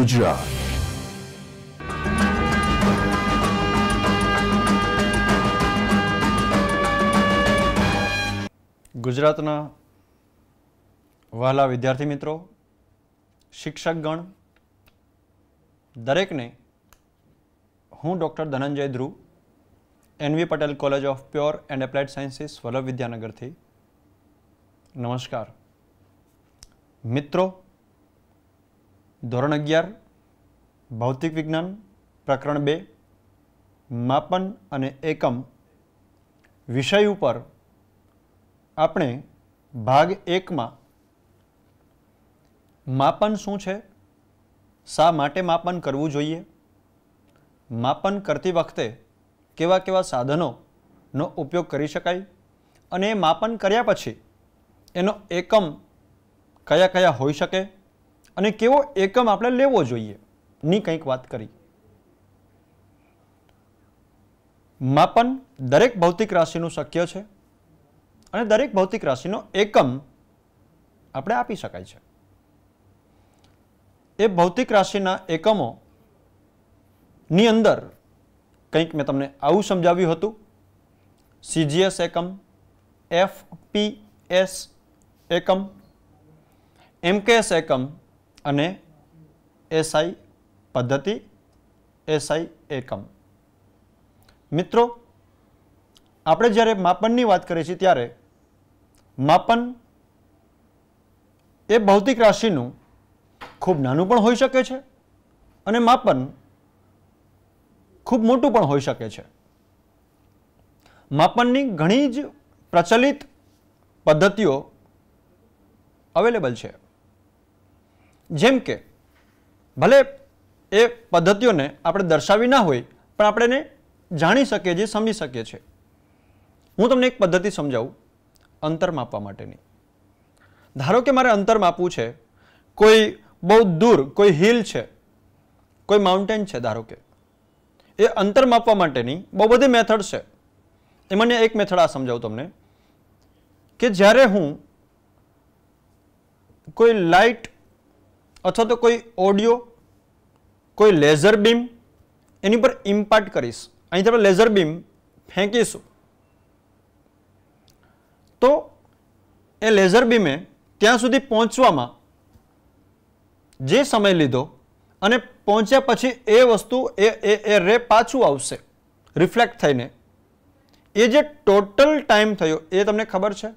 गुजरात ગુજરાતના વહાલા વિદ્યાર્થી મિત્રો શિક્ષકગણ દરેકને હું doctor Dhananjay Dhruv N V Patel college of pure and applied sciences Vallabh વિદ્યાનગરથી નમસ્કાર મિત્રો ધોરણ અગિયાર ભૌતિક વિજ્ઞાન પ્રકરણ બે માપન અને એકમ વિષય ઉપર આપણે ભાગ એકમાં માપન શું છે શા માટે માપન કરવું જોઈએ માપન કરતી વખતે કેવા કેવા સાધનોનો ઉપયોગ કરી શકાય અને એ માપન કર્યા પછી એનો એકમ કયા કયા હોઈ શકે અને કેવો એકમ આપણે લેવો જોઈએ ની કંઈક વાત કરી માપન દરેક ભૌતિક રાશિનું શક્ય છે અને દરેક ભૌતિક રાશિનો એકમ આપણે આપી શકાય છે એ ભૌતિક રાશિના એકમો ની અંદર કંઈક મેં તમને આવું સમજાવ્યું હતું સીજીએસ એકમ એફ પી એસ એકમ એમકેએસ એકમ અને એસઆઈ પદ્ધતિ એસઆઈ એકમ મિત્રો આપણે જ્યારે માપનની વાત કરીએ છીએ ત્યારે માપન એ ભૌતિક રાશિનું ખૂબ નાનું પણ હોઈ શકે છે અને માપન ખૂબ મોટું પણ હોઈ શકે છે માપનની ઘણી જ પ્રચલિત પદ્ધતિઓ અવેલેબલ છે જેમ કે ભલે એ પદ્ધતિઓને આપણે દર્શાવી ના હોય પણ આપણે એને જાણી શકીએ છીએ સમજી શકીએ છીએ હું તમને એક પદ્ધતિ સમજાવું અંતર માપવા માટેની ધારો કે મારે અંતર માપવું છે કોઈ બહુ દૂર કોઈ હિલ છે કોઈ માઉન્ટેન છે ધારો કે એ અંતર માપવા માટેની બહુ બધી મેથડ છે એ મને એક મેથડ આ સમજાવું તમને કે જ્યારે હું કોઈ લાઇટ અથવા તો કોઈ ઓડિયો કોઈ લેઝર બીમ એની પર ઇમ્પાર્ટ કરીશ અહીંથી આપણે લેઝર બીમ ફેંકીશું તો એ લેઝર બીમે ત્યાં સુધી પહોંચવામાં જે સમય લીધો અને પહોંચ્યા પછી એ વસ્તુ એ એ એ રે પાછું આવશે રિફ્લેક્ટ થઈને એ જે ટોટલ ટાઈમ થયો એ તમને ખબર છે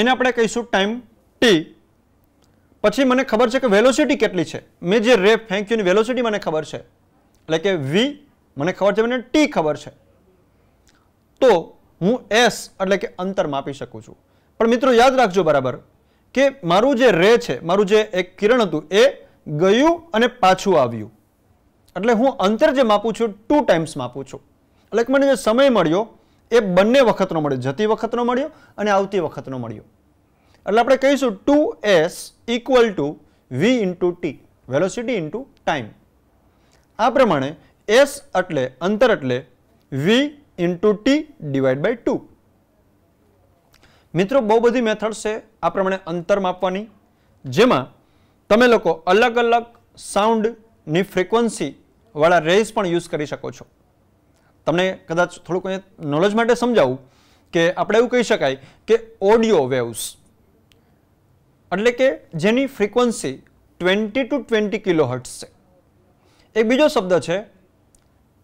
એને આપણે કહીશું ટાઈમ ટી પછી મને ખબર છે કે વેલોસિટી કેટલી છે મેં જે રે ફેંક્યુની વેલોસિટી મને ખબર છે એટલે કે વી મને ખબર છે મને ટી ખબર છે તો હું એસ એટલે કે અંતર માપી શકું છું પણ મિત્રો યાદ રાખજો બરાબર કે મારું જે રે છે મારું જે એક કિરણ હતું એ ગયું અને પાછું આવ્યું એટલે હું અંતર જે માપું છું ટુ ટાઈમ્સ માપું છું એટલે કે મને જે સમય મળ્યો એ બંને વખતનો મળ્યો જતી વખતનો મળ્યો અને આવતી વખતનો મળ્યો એટલે આપણે કહીશું two S equal to V into T velocity into time આ પ્રમાણે એસ એટલે અંતર એટલે V into T divide by two મિત્રો બહુ બધી મેથડ છે આ પ્રમાણે અંતર માપવાની જેમાં તમે લોકો અલગ અલગ સાઉન્ડની ફ્રિકવન્સીવાળા રેસ પણ યુઝ કરી શકો છો તમને કદાચ થોડુંક નોલેજ માટે સમજાવું કે આપણે એવું કહી શકાય કે ઓડિયો વેવ્સ એટલે કે જેની frequency twenty to twenty kilohertz છે એક બીજો શબ્દ છે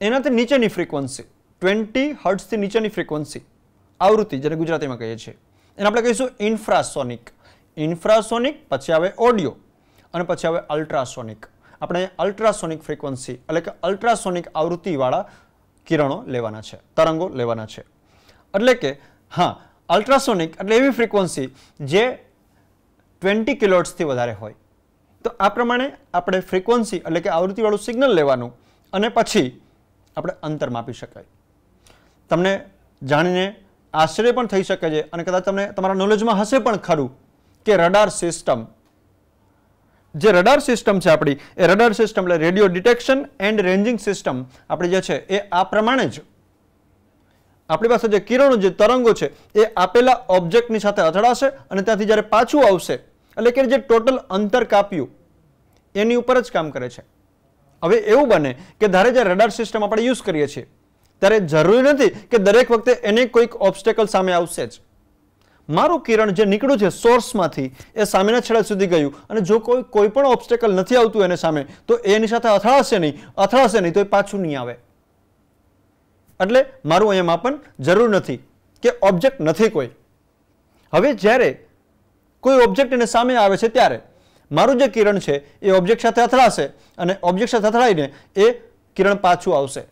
એનાથી નીચેની ફ્રીક્વન્સી ટ્વેન્ટી હર્ટ્સથી નીચેની ફ્રીક્વન્સી આવૃત્તિ જેને ગુજરાતીમાં કહીએ છીએ એને આપણે કહીશું ઇન્ફ્રાસોનિક ઇન્ફ્રાસોનિક પછી આવે ઓડિયો અને પછી આવે અલ્ટ્રાસોનિક આપણે અલ્ટ્રાસોનિક ફ્રીક્વન્સી એટલે કે અલ્ટ્રાસોનિક આવૃત્તિવાળા કિરણો લેવાના છે તરંગો લેવાના છે એટલે કે હા અલ્ટ્રાસોનિક એટલે એવી ફ્રીક્વન્સી જે ટ્વેન્ટી કિલોટ્સથી વધારે હોય તો આ પ્રમાણે આપણે ફ્રિકવન્સી એટલે કે આવૃત્તિવાળું સિગ્નલ લેવાનું અને પછી આપણે અંતર માપી શકાય તમને જાણીને આશ્ચર્ય પણ થઈ શકે છે અને કદાચ તમને તમારા નોલેજમાં હશે પણ ખરું કે રડાર સિસ્ટમ જે રડાર સિસ્ટમ છે આપણી એ રડાર સિસ્ટમ એટલે radio detection and ranging system આપણી જે છે એ આ પ્રમાણે જ આપણી પાસે જે કિરણો જે તરંગો છે એ આપેલા ઓબ્જેક્ટની સાથે અથડાશે અને ત્યાંથી જ્યારે પાછું આવશે એટલે કે જે ટોટલ અંતર કાપ્યું એની ઉપર જ કામ કરે છે હવે એવું બને કે ધારે જે રડાર સિસ્ટમ આપણે યુઝ કરીએ છીએ ત્યારે જરૂરી નથી કે દરેક વખતે એને કોઈક ઓબ્સ્ટેકલ સામે આવશે જ મારું કિરણ જે નીકળ્યું છે સોર્સમાંથી એ સામેના છેડા સુધી ગયું અને જો કોઈ કોઈ પણ ઓબ્સ્ટેકલ નથી આવતું એને સામે તો એની સાથે અથડાશે નહીં અથડાશે નહીં તો એ પાછું નહીં આવે એટલે મારું અહીંયા માપન જરૂર નથી કે ઓબ્જેક્ટ નથી કોઈ હવે જ્યારે કોઈ ઓબ્જેક્ટ એને સામે આવે છે ત્યારે મારું જે કિરણ છે એ ઓબ્જેક્ટ સાથે અથડાશે અને ઓબ્જેક્ટ સાથે અથડાઈને એ કિરણ પાછું આવશે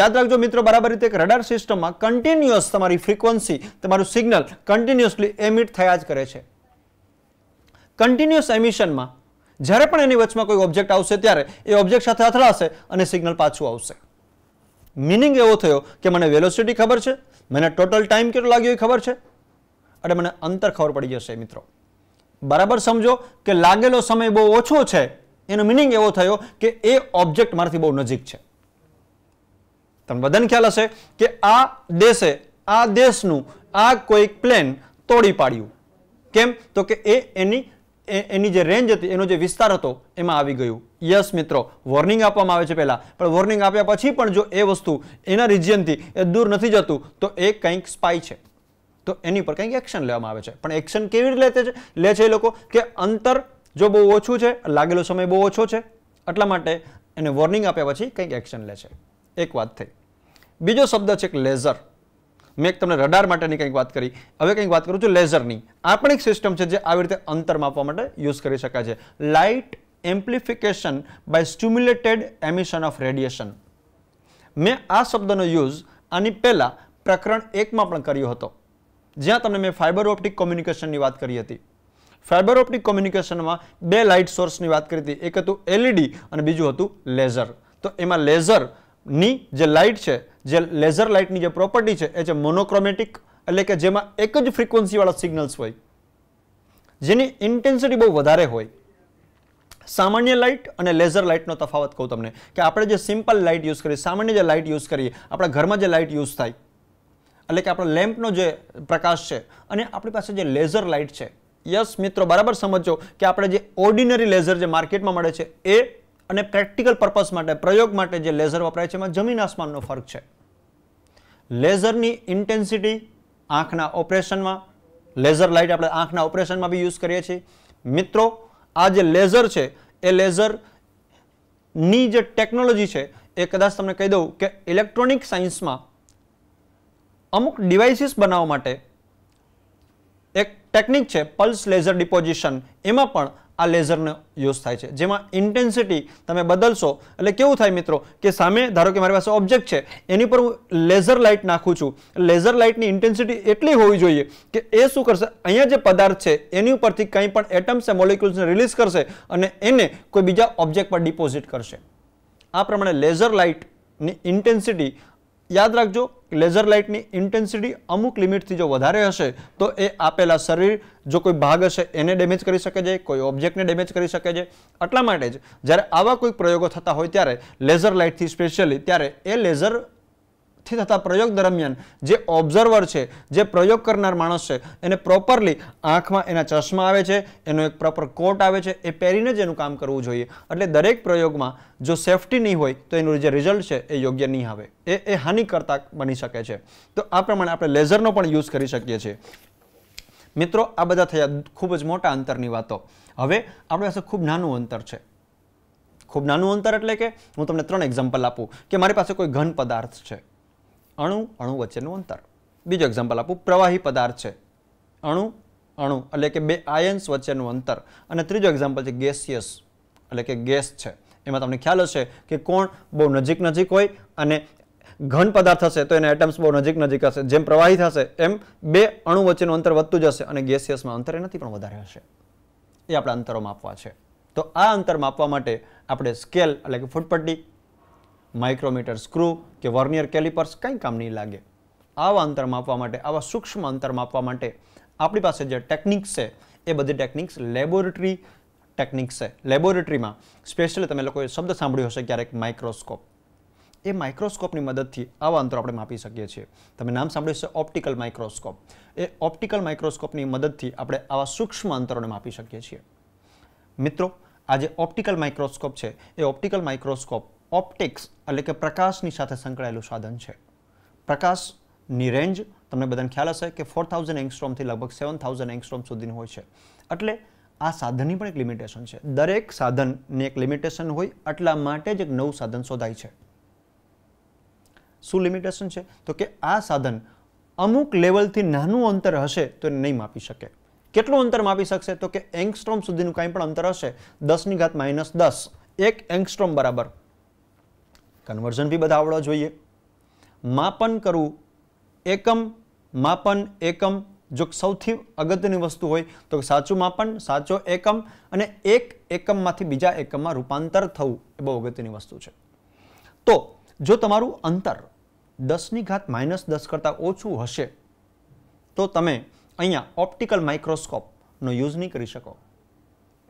યાદ રાખજો મિત્રો બરાબર રીતે એક રડાર સિસ્ટમમાં કન્ટિન્યુઅસ તમારી ફ્રીક્વન્સી તમારું સિગ્નલ કન્ટિન્યુઅસલી એમિટ થયા જ કરે છે કન્ટિન્યુઅસ એમિશનમાં જ્યારે પણ એની વચમાં કોઈ ઓબ્જેક્ટ આવશે ત્યારે એ ઓબ્જેક્ટ સાથે અથડાશે અને સિગ્નલ પાછું આવશે મિનિંગ એવો થયો કે મને વેલોસિટી ખબર છે મને ટોટલ ટાઈમ કેટલો લાગ્યો એ ખબર છે અને મને અંતર ખબર પડી જશે મિત્રો બરાબર સમજો કે લાગેલો સમય બહુ ઓછો છે એનો મિનિંગ એવો થયો કે એ ઓબ્જેક્ટ મારાથી બહુ નજીક છે તમને બધાને ખ્યાલ હશે કે આ દેશે આ દેશનું આ કોઈક પ્લેન તોડી પાડ્યું કેમ તો કે એ એની એની જે રેન્જ હતી એનો જે વિસ્તાર હતો એમાં આવી ગયું યસ મિત્રો વોર્નિંગ આપવામાં આવે છે પહેલાં પણ વોર્નિંગ આપ્યા પછી પણ જો એ વસ્તુ એના રિજિયનથી એ દૂર નથી જતું તો એ કંઈક સ્પાય છે તો એની પર કંઈક એક્શન લેવામાં આવે છે પણ એક્શન કેવી રીતે લે છે એ લોકો કે અંતર જો બહુ ઓછું છે લાગેલો સમય બહુ ઓછો છે એટલા માટે એને વોર્નિંગ આપ્યા પછી કંઈક એક્શન લે છે એક વાત થઈ બીજો શબ્દ છે કે લેઝર મેં એક તમને રડાર માટેની કંઈક વાત કરી હવે કંઈક વાત કરું છું લેઝરની આ પણ એક સિસ્ટમ છે જે આવી રીતે અંતર માપવા માટે યુઝ કરી શકાય છે light amplification by stimulated emission of radiation મેં આ શબ્દનો યુઝ આની પહેલાં પ્રકરણ એકમાં પણ કર્યો હતો જ્યાં તમને મેં ફાઇબર ઓપ્ટિક કોમ્યુનિકેશનની વાત કરી હતી ફાઇબર ઓપ્ટિક કોમ્યુનિકેશનમાં બે લાઇટ સોર્સની વાત કરી હતી એક હતું એલઈડી e અને બીજું હતું લેઝર તો એમાં લેઝરની જે લાઇટ છે જે લેઝર લાઇટની જે પ્રોપર્ટી છે એ છે મોનોક્રોમેટિક એટલે કે જેમાં એક જ ફ્રિકવન્સીવાળા સિગ્નલ્સ હોય જેની ઇન્ટેન્સિટી બહુ વધારે હોય સામાન્ય લાઇટ અને લેઝર લાઇટનો તફાવત કહું તમને કે આપણે જે સિમ્પલ લાઇટ યુઝ કરીએ સામાન્ય જે લાઇટ યુઝ કરીએ આપણા ઘરમાં જે લાઇટ યુઝ થાય એટલે કે આપણો લેમ્પનો જે પ્રકાશ છે અને આપણી પાસે જે લેઝર લાઇટ છે યસ મિત્રો બરાબર સમજો કે આપણે જે ઓર્ડિનરી લેઝર જે માર્કેટમાં મળે છે એ અને પ્રેક્ટિકલ પર્પસ માટે પ્રયોગ માટે જે લેઝર વપરાય છે એમાં જમીન આસમાનનો ફરક છે લેઝરની ઇન્ટેન્સિટી આંખના ઓપરેશનમાં લેઝર લાઇટ આપણે આંખના ઓપરેશનમાં બી યુઝ કરીએ છીએ મિત્રો આ જે લેઝર છે એ લેઝરની જે ટેકનોલોજી છે એ કદાચ તમને કહી દઉં કે ઇલેક્ટ્રોનિક સાયન્સમાં અમુક ડિવાઇસીસ બનાવવા માટે એક ટેકનિક છે પલ્સ લેઝર ડિપોઝિશન એમાં પણ આ લેઝરનો યુઝ થાય છે જેમાં ઇન્ટેન્સિટી તમે બદલશો એટલે કેવું થાય મિત્રો કે સામે ધારો કે મારી પાસે ઓબ્જેક્ટ છે એની પર હું લેઝર લાઇટ નાખું છું લેઝર લાઇટની ઇન્ટેન્સિટી એટલી હોવી જોઈએ કે એ શું કરશે અહીંયા જે પદાર્થ છે એની ઉપરથી કંઈ પણ એટમ્સ કે મોલિક્યુલ્સને રિલીઝ કરશે અને એને કોઈ બીજા ઓબ્જેક્ટ પર ડિપોઝિટ કરશે આ પ્રમાણે લેઝર લાઇટની ઇન્ટેન્સિટી યાદ રાખજો લેઝર લાઇટની ઇન્ટેન્સિટી અમુક લિમિટથી જો વધારે હશે તો એ આપેલા શરીર જો કોઈ ભાગ હશે એને ડેમેજ કરી શકે છે કોઈ ઓબ્જેક્ટને ડેમેજ કરી શકે છે એટલા માટે જ જ્યારે આવા કોઈ પ્રયોગો થતા હોય ત્યારે લેઝર લાઇટથી સ્પેશિયલી ત્યારે એ લેઝર થી થતા પ્રયોગ દરમિયાન જે ઓબ્ઝર્વર છે જે પ્રયોગ કરનાર માણસ છે એને પ્રોપરલી આંખમાં એના ચશ્મા આવે છે એનો એક પ્રોપર કોટ આવે છે એ પહેરીને જ એનું કામ કરવું જોઈએ એટલે દરેક પ્રયોગમાં જો સેફટી નહીં હોય તો એનું જે રિઝલ્ટ છે એ યોગ્ય નહીં આવે એ એ હાનિકર્તા બની શકે છે તો આ પ્રમાણે આપણે લેઝરનો પણ યુઝ કરી શકીએ છીએ મિત્રો આ બધા થયા ખૂબ જ મોટા અંતરની વાતો હવે આપણી પાસે ખૂબ નાનું અંતર છે ખૂબ નાનું અંતર એટલે કે હું તમને ત્રણ એક્ઝામ્પલ આપું કે મારી પાસે કોઈ ઘન પદાર્થ છે અણુ અણુ વચ્ચેનું અંતર બીજો એક્ઝામ્પલ આપું પ્રવાહી પદાર્થ છે અણુ અણુ એટલે કે બે આયન્સ વચ્ચેનું અંતર અને ત્રીજો એક્ઝામ્પલ છે ગેસિયસ એટલે કે ગેસ છે એમાં તમને ખ્યાલ હશે કે કોણ બહુ નજીક નજીક હોય અને ઘન પદાર્થ હશે તો એના એટમ્સ બહુ નજીક નજીક હશે જેમ પ્રવાહી થશે એમ બે અણુ વચ્ચેનું અંતર વધતું જશે અને ગેસિયસમાં અંતર એનાથી પણ વધારે હશે એ આપણા અંતરો માપવા છે તો આ અંતર માપવા માટે આપણે સ્કેલ એટલે કે ફૂટપટ્ટી માઇક્રોમીટર સ્ક્રૂ કે વર્નિયર કેલિપર્સ કંઈ કામ નહીં લાગે આવા અંતર માપવા માટે આવા સૂક્ષ્મ અંતર માપવા માટે આપણી પાસે જે ટેકનિક્સ છે એ બધી ટેકનિક્સ લેબોરેટરી ટેકનિક્સ છે લેબોરેટરીમાં સ્પેશિયલી તમે લોકોએ શબ્દ સાંભળ્યો હશે ક્યારેક માઇક્રોસ્કોપ એ માઇક્રોસ્કોપની મદદથી આવા અંતરો આપણે માપી શકીએ છીએ તમે નામ સાંભળ્યું છે ઓપ્ટિકલ માઇક્રોસ્કોપ એ ઓપ્ટિકલ માઇક્રોસ્કોપની મદદથી આપણે આવા સૂક્ષ્મ અંતરોને માપી શકીએ છીએ મિત્રો આ જે ઓપ્ટિકલ માઇક્રોસ્કોપ છે એ ઓપ્ટિકલ માઇક્રોસ્કોપ ઓપ્ટિક્સ એટલે કે પ્રકાશની સાથે સંકળાયેલું સાધન છે પ્રકાશની રેન્જ તમને બધાને ખ્યાલ હશે કે ફોર થાઉઝન્ડ એંગસ્ટ્રોમથી લગભગ સેવન થાઉઝન્ડ એંગસ્ટ્રોમ સુધીની હોય છે એટલે આ સાધનની પણ એક લિમિટેશન છે દરેક સાધનની એક લિમિટેશન હોય એટલા માટે જ એક નવું સાધન શોધાય છે શું લિમિટેશન છે તો કે આ સાધન અમુક લેવલથી નાનું અંતર હશે તો એને નહીં માપી શકે કેટલું અંતર માપી શકશે તો કે એંગસ્ટ્રોમ સુધીનું કાંઈ પણ અંતર હશે દસની ઘાત માઇનસ દસ એક એંગસ્ટ્રોમ બરાબર કન્વર્ઝન બી બધા આવડવા જોઈએ માપન કરવું એકમ માપન એકમ જો સૌથી અગત્યની વસ્તુ હોય તો સાચું માપન સાચો એકમ અને એક એકમમાંથી બીજા એકમમાં રૂપાંતર થવું એ બહુ અગત્યની વસ્તુ છે તો જો તમારું અંતર દસની ઘાત માઇનસ દસ કરતાં ઓછું હશે તો તમે અહીંયા ઓપ્ટિકલ માઇક્રોસ્કોપનો યુઝ નહીં કરી શકો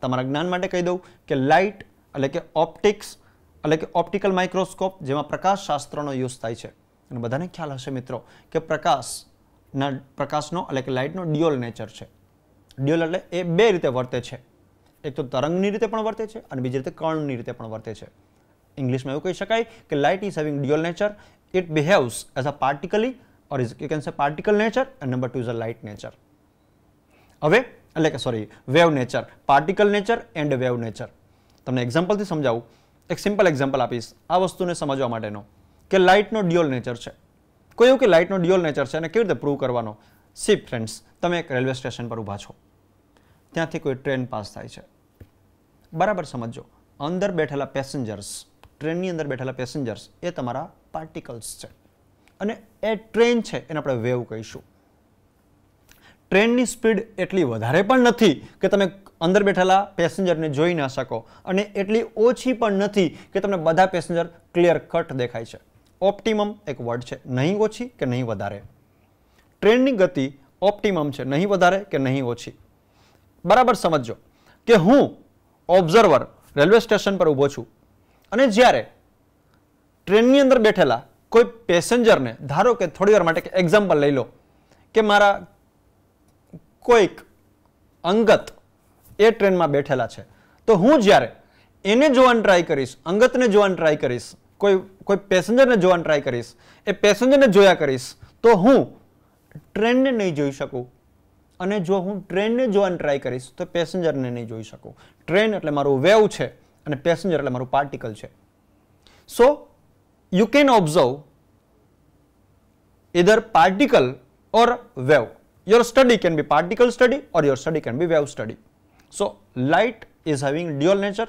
તમારા જ્ઞાન માટે કહી દઉં કે લાઇટ એટલે કે ઓપ્ટિક્સ એટલે કે ઓપ્ટિકલ માઇક્રોસ્કોપ જેમાં પ્રકાશશાસ્ત્રનો યુઝ થાય છે અને બધાને ખ્યાલ હશે મિત્રો કે પ્રકાશના પ્રકાશનો એટલે કે લાઇટનો ડ્યુઅલ નેચર છે ડ્યુઅલ એટલે એ બે રીતે વર્તે છે એક તો તરંગની રીતે પણ વર્તે છે અને બીજી રીતે કર્ણની રીતે પણ વર્તે છે ઇંગ્લિશમાં એવું કહી શકાય કે light is having dual nature it behaves as a particle or is you can say particle nature and number two is a light nature હવે એટલે કે sorry wave nature particle nature and wave nature તમને એક્ઝામ્પલથી સમજાવું એક simple example આપીશ આ વસ્તુને સમજવા માટેનો કે લાઇટનો ડ્યુઅલ નેચર છે કોઈ એવું કે લાઇટનો ડ્યુઅલ નેચર છે અને કેવી રીતે પ્રૂવ કરવાનો સી ફ્રેન્ડ્સ તમે એક રેલવે સ્ટેશન પર ઊભા છો ત્યાંથી કોઈ ટ્રેન પાસ થાય છે બરાબર સમજો અંદર બેઠેલા પેસેન્જર્સ ટ્રેનની અંદર બેઠેલા પેસેન્જર્સ એ તમારા પાર્ટિકલ્સ છે અને એ ટ્રેન છે એને આપણે વેવ કહીશું ટ્રેનની સ્પીડ એટલી વધારે પણ નથી કે તમે અંદર બેઠેલા પેસેન્જરને જોઈ ન શકો અને એટલી ઓછી પણ નથી કે તમને બધા પેસેન્જર ક્લિયર કટ દેખાય છે ઓપ્ટિમમ એક વર્ડ છે નહીં ઓછી કે નહીં વધારે ટ્રેનની ગતિ ઓપ્ટિમમ છે નહીં વધારે કે નહીં ઓછી બરાબર સમજો કે હું ઓબ્ઝર્વર રેલવે સ્ટેશન પર ઊભો છું અને જ્યારે ટ્રેનની અંદર બેઠેલા કોઈ પેસેન્જરને ધારો કે થોડી વાર માટે એક્ઝામ્પલ લઈ લો કે મારા કોઈક અંગત એ ટ્રેનમાં બેઠેલા છે તો હું જ્યારે એને જોવાની ટ્રાય કરીશ અંગતને જોવાની ટ્રાય કરીશ કોઈ કોઈ પેસેન્જરને જોવાની ટ્રાય કરીશ એ પેસેન્જરને જોયા કરીશ તો હું ટ્રેનને નહીં જોઈ શકું અને જો હું ટ્રેનને જોવાની ટ્રાય કરીશ તો પેસેન્જરને નહીં જોઈ શકું ટ્રેન એટલે મારું વેવ છે અને પેસેન્જર એટલે મારું પાર્ટિકલ છે so you can observe either particle or wave your study can be particle study or your study can be wave study. So light is having dual nature,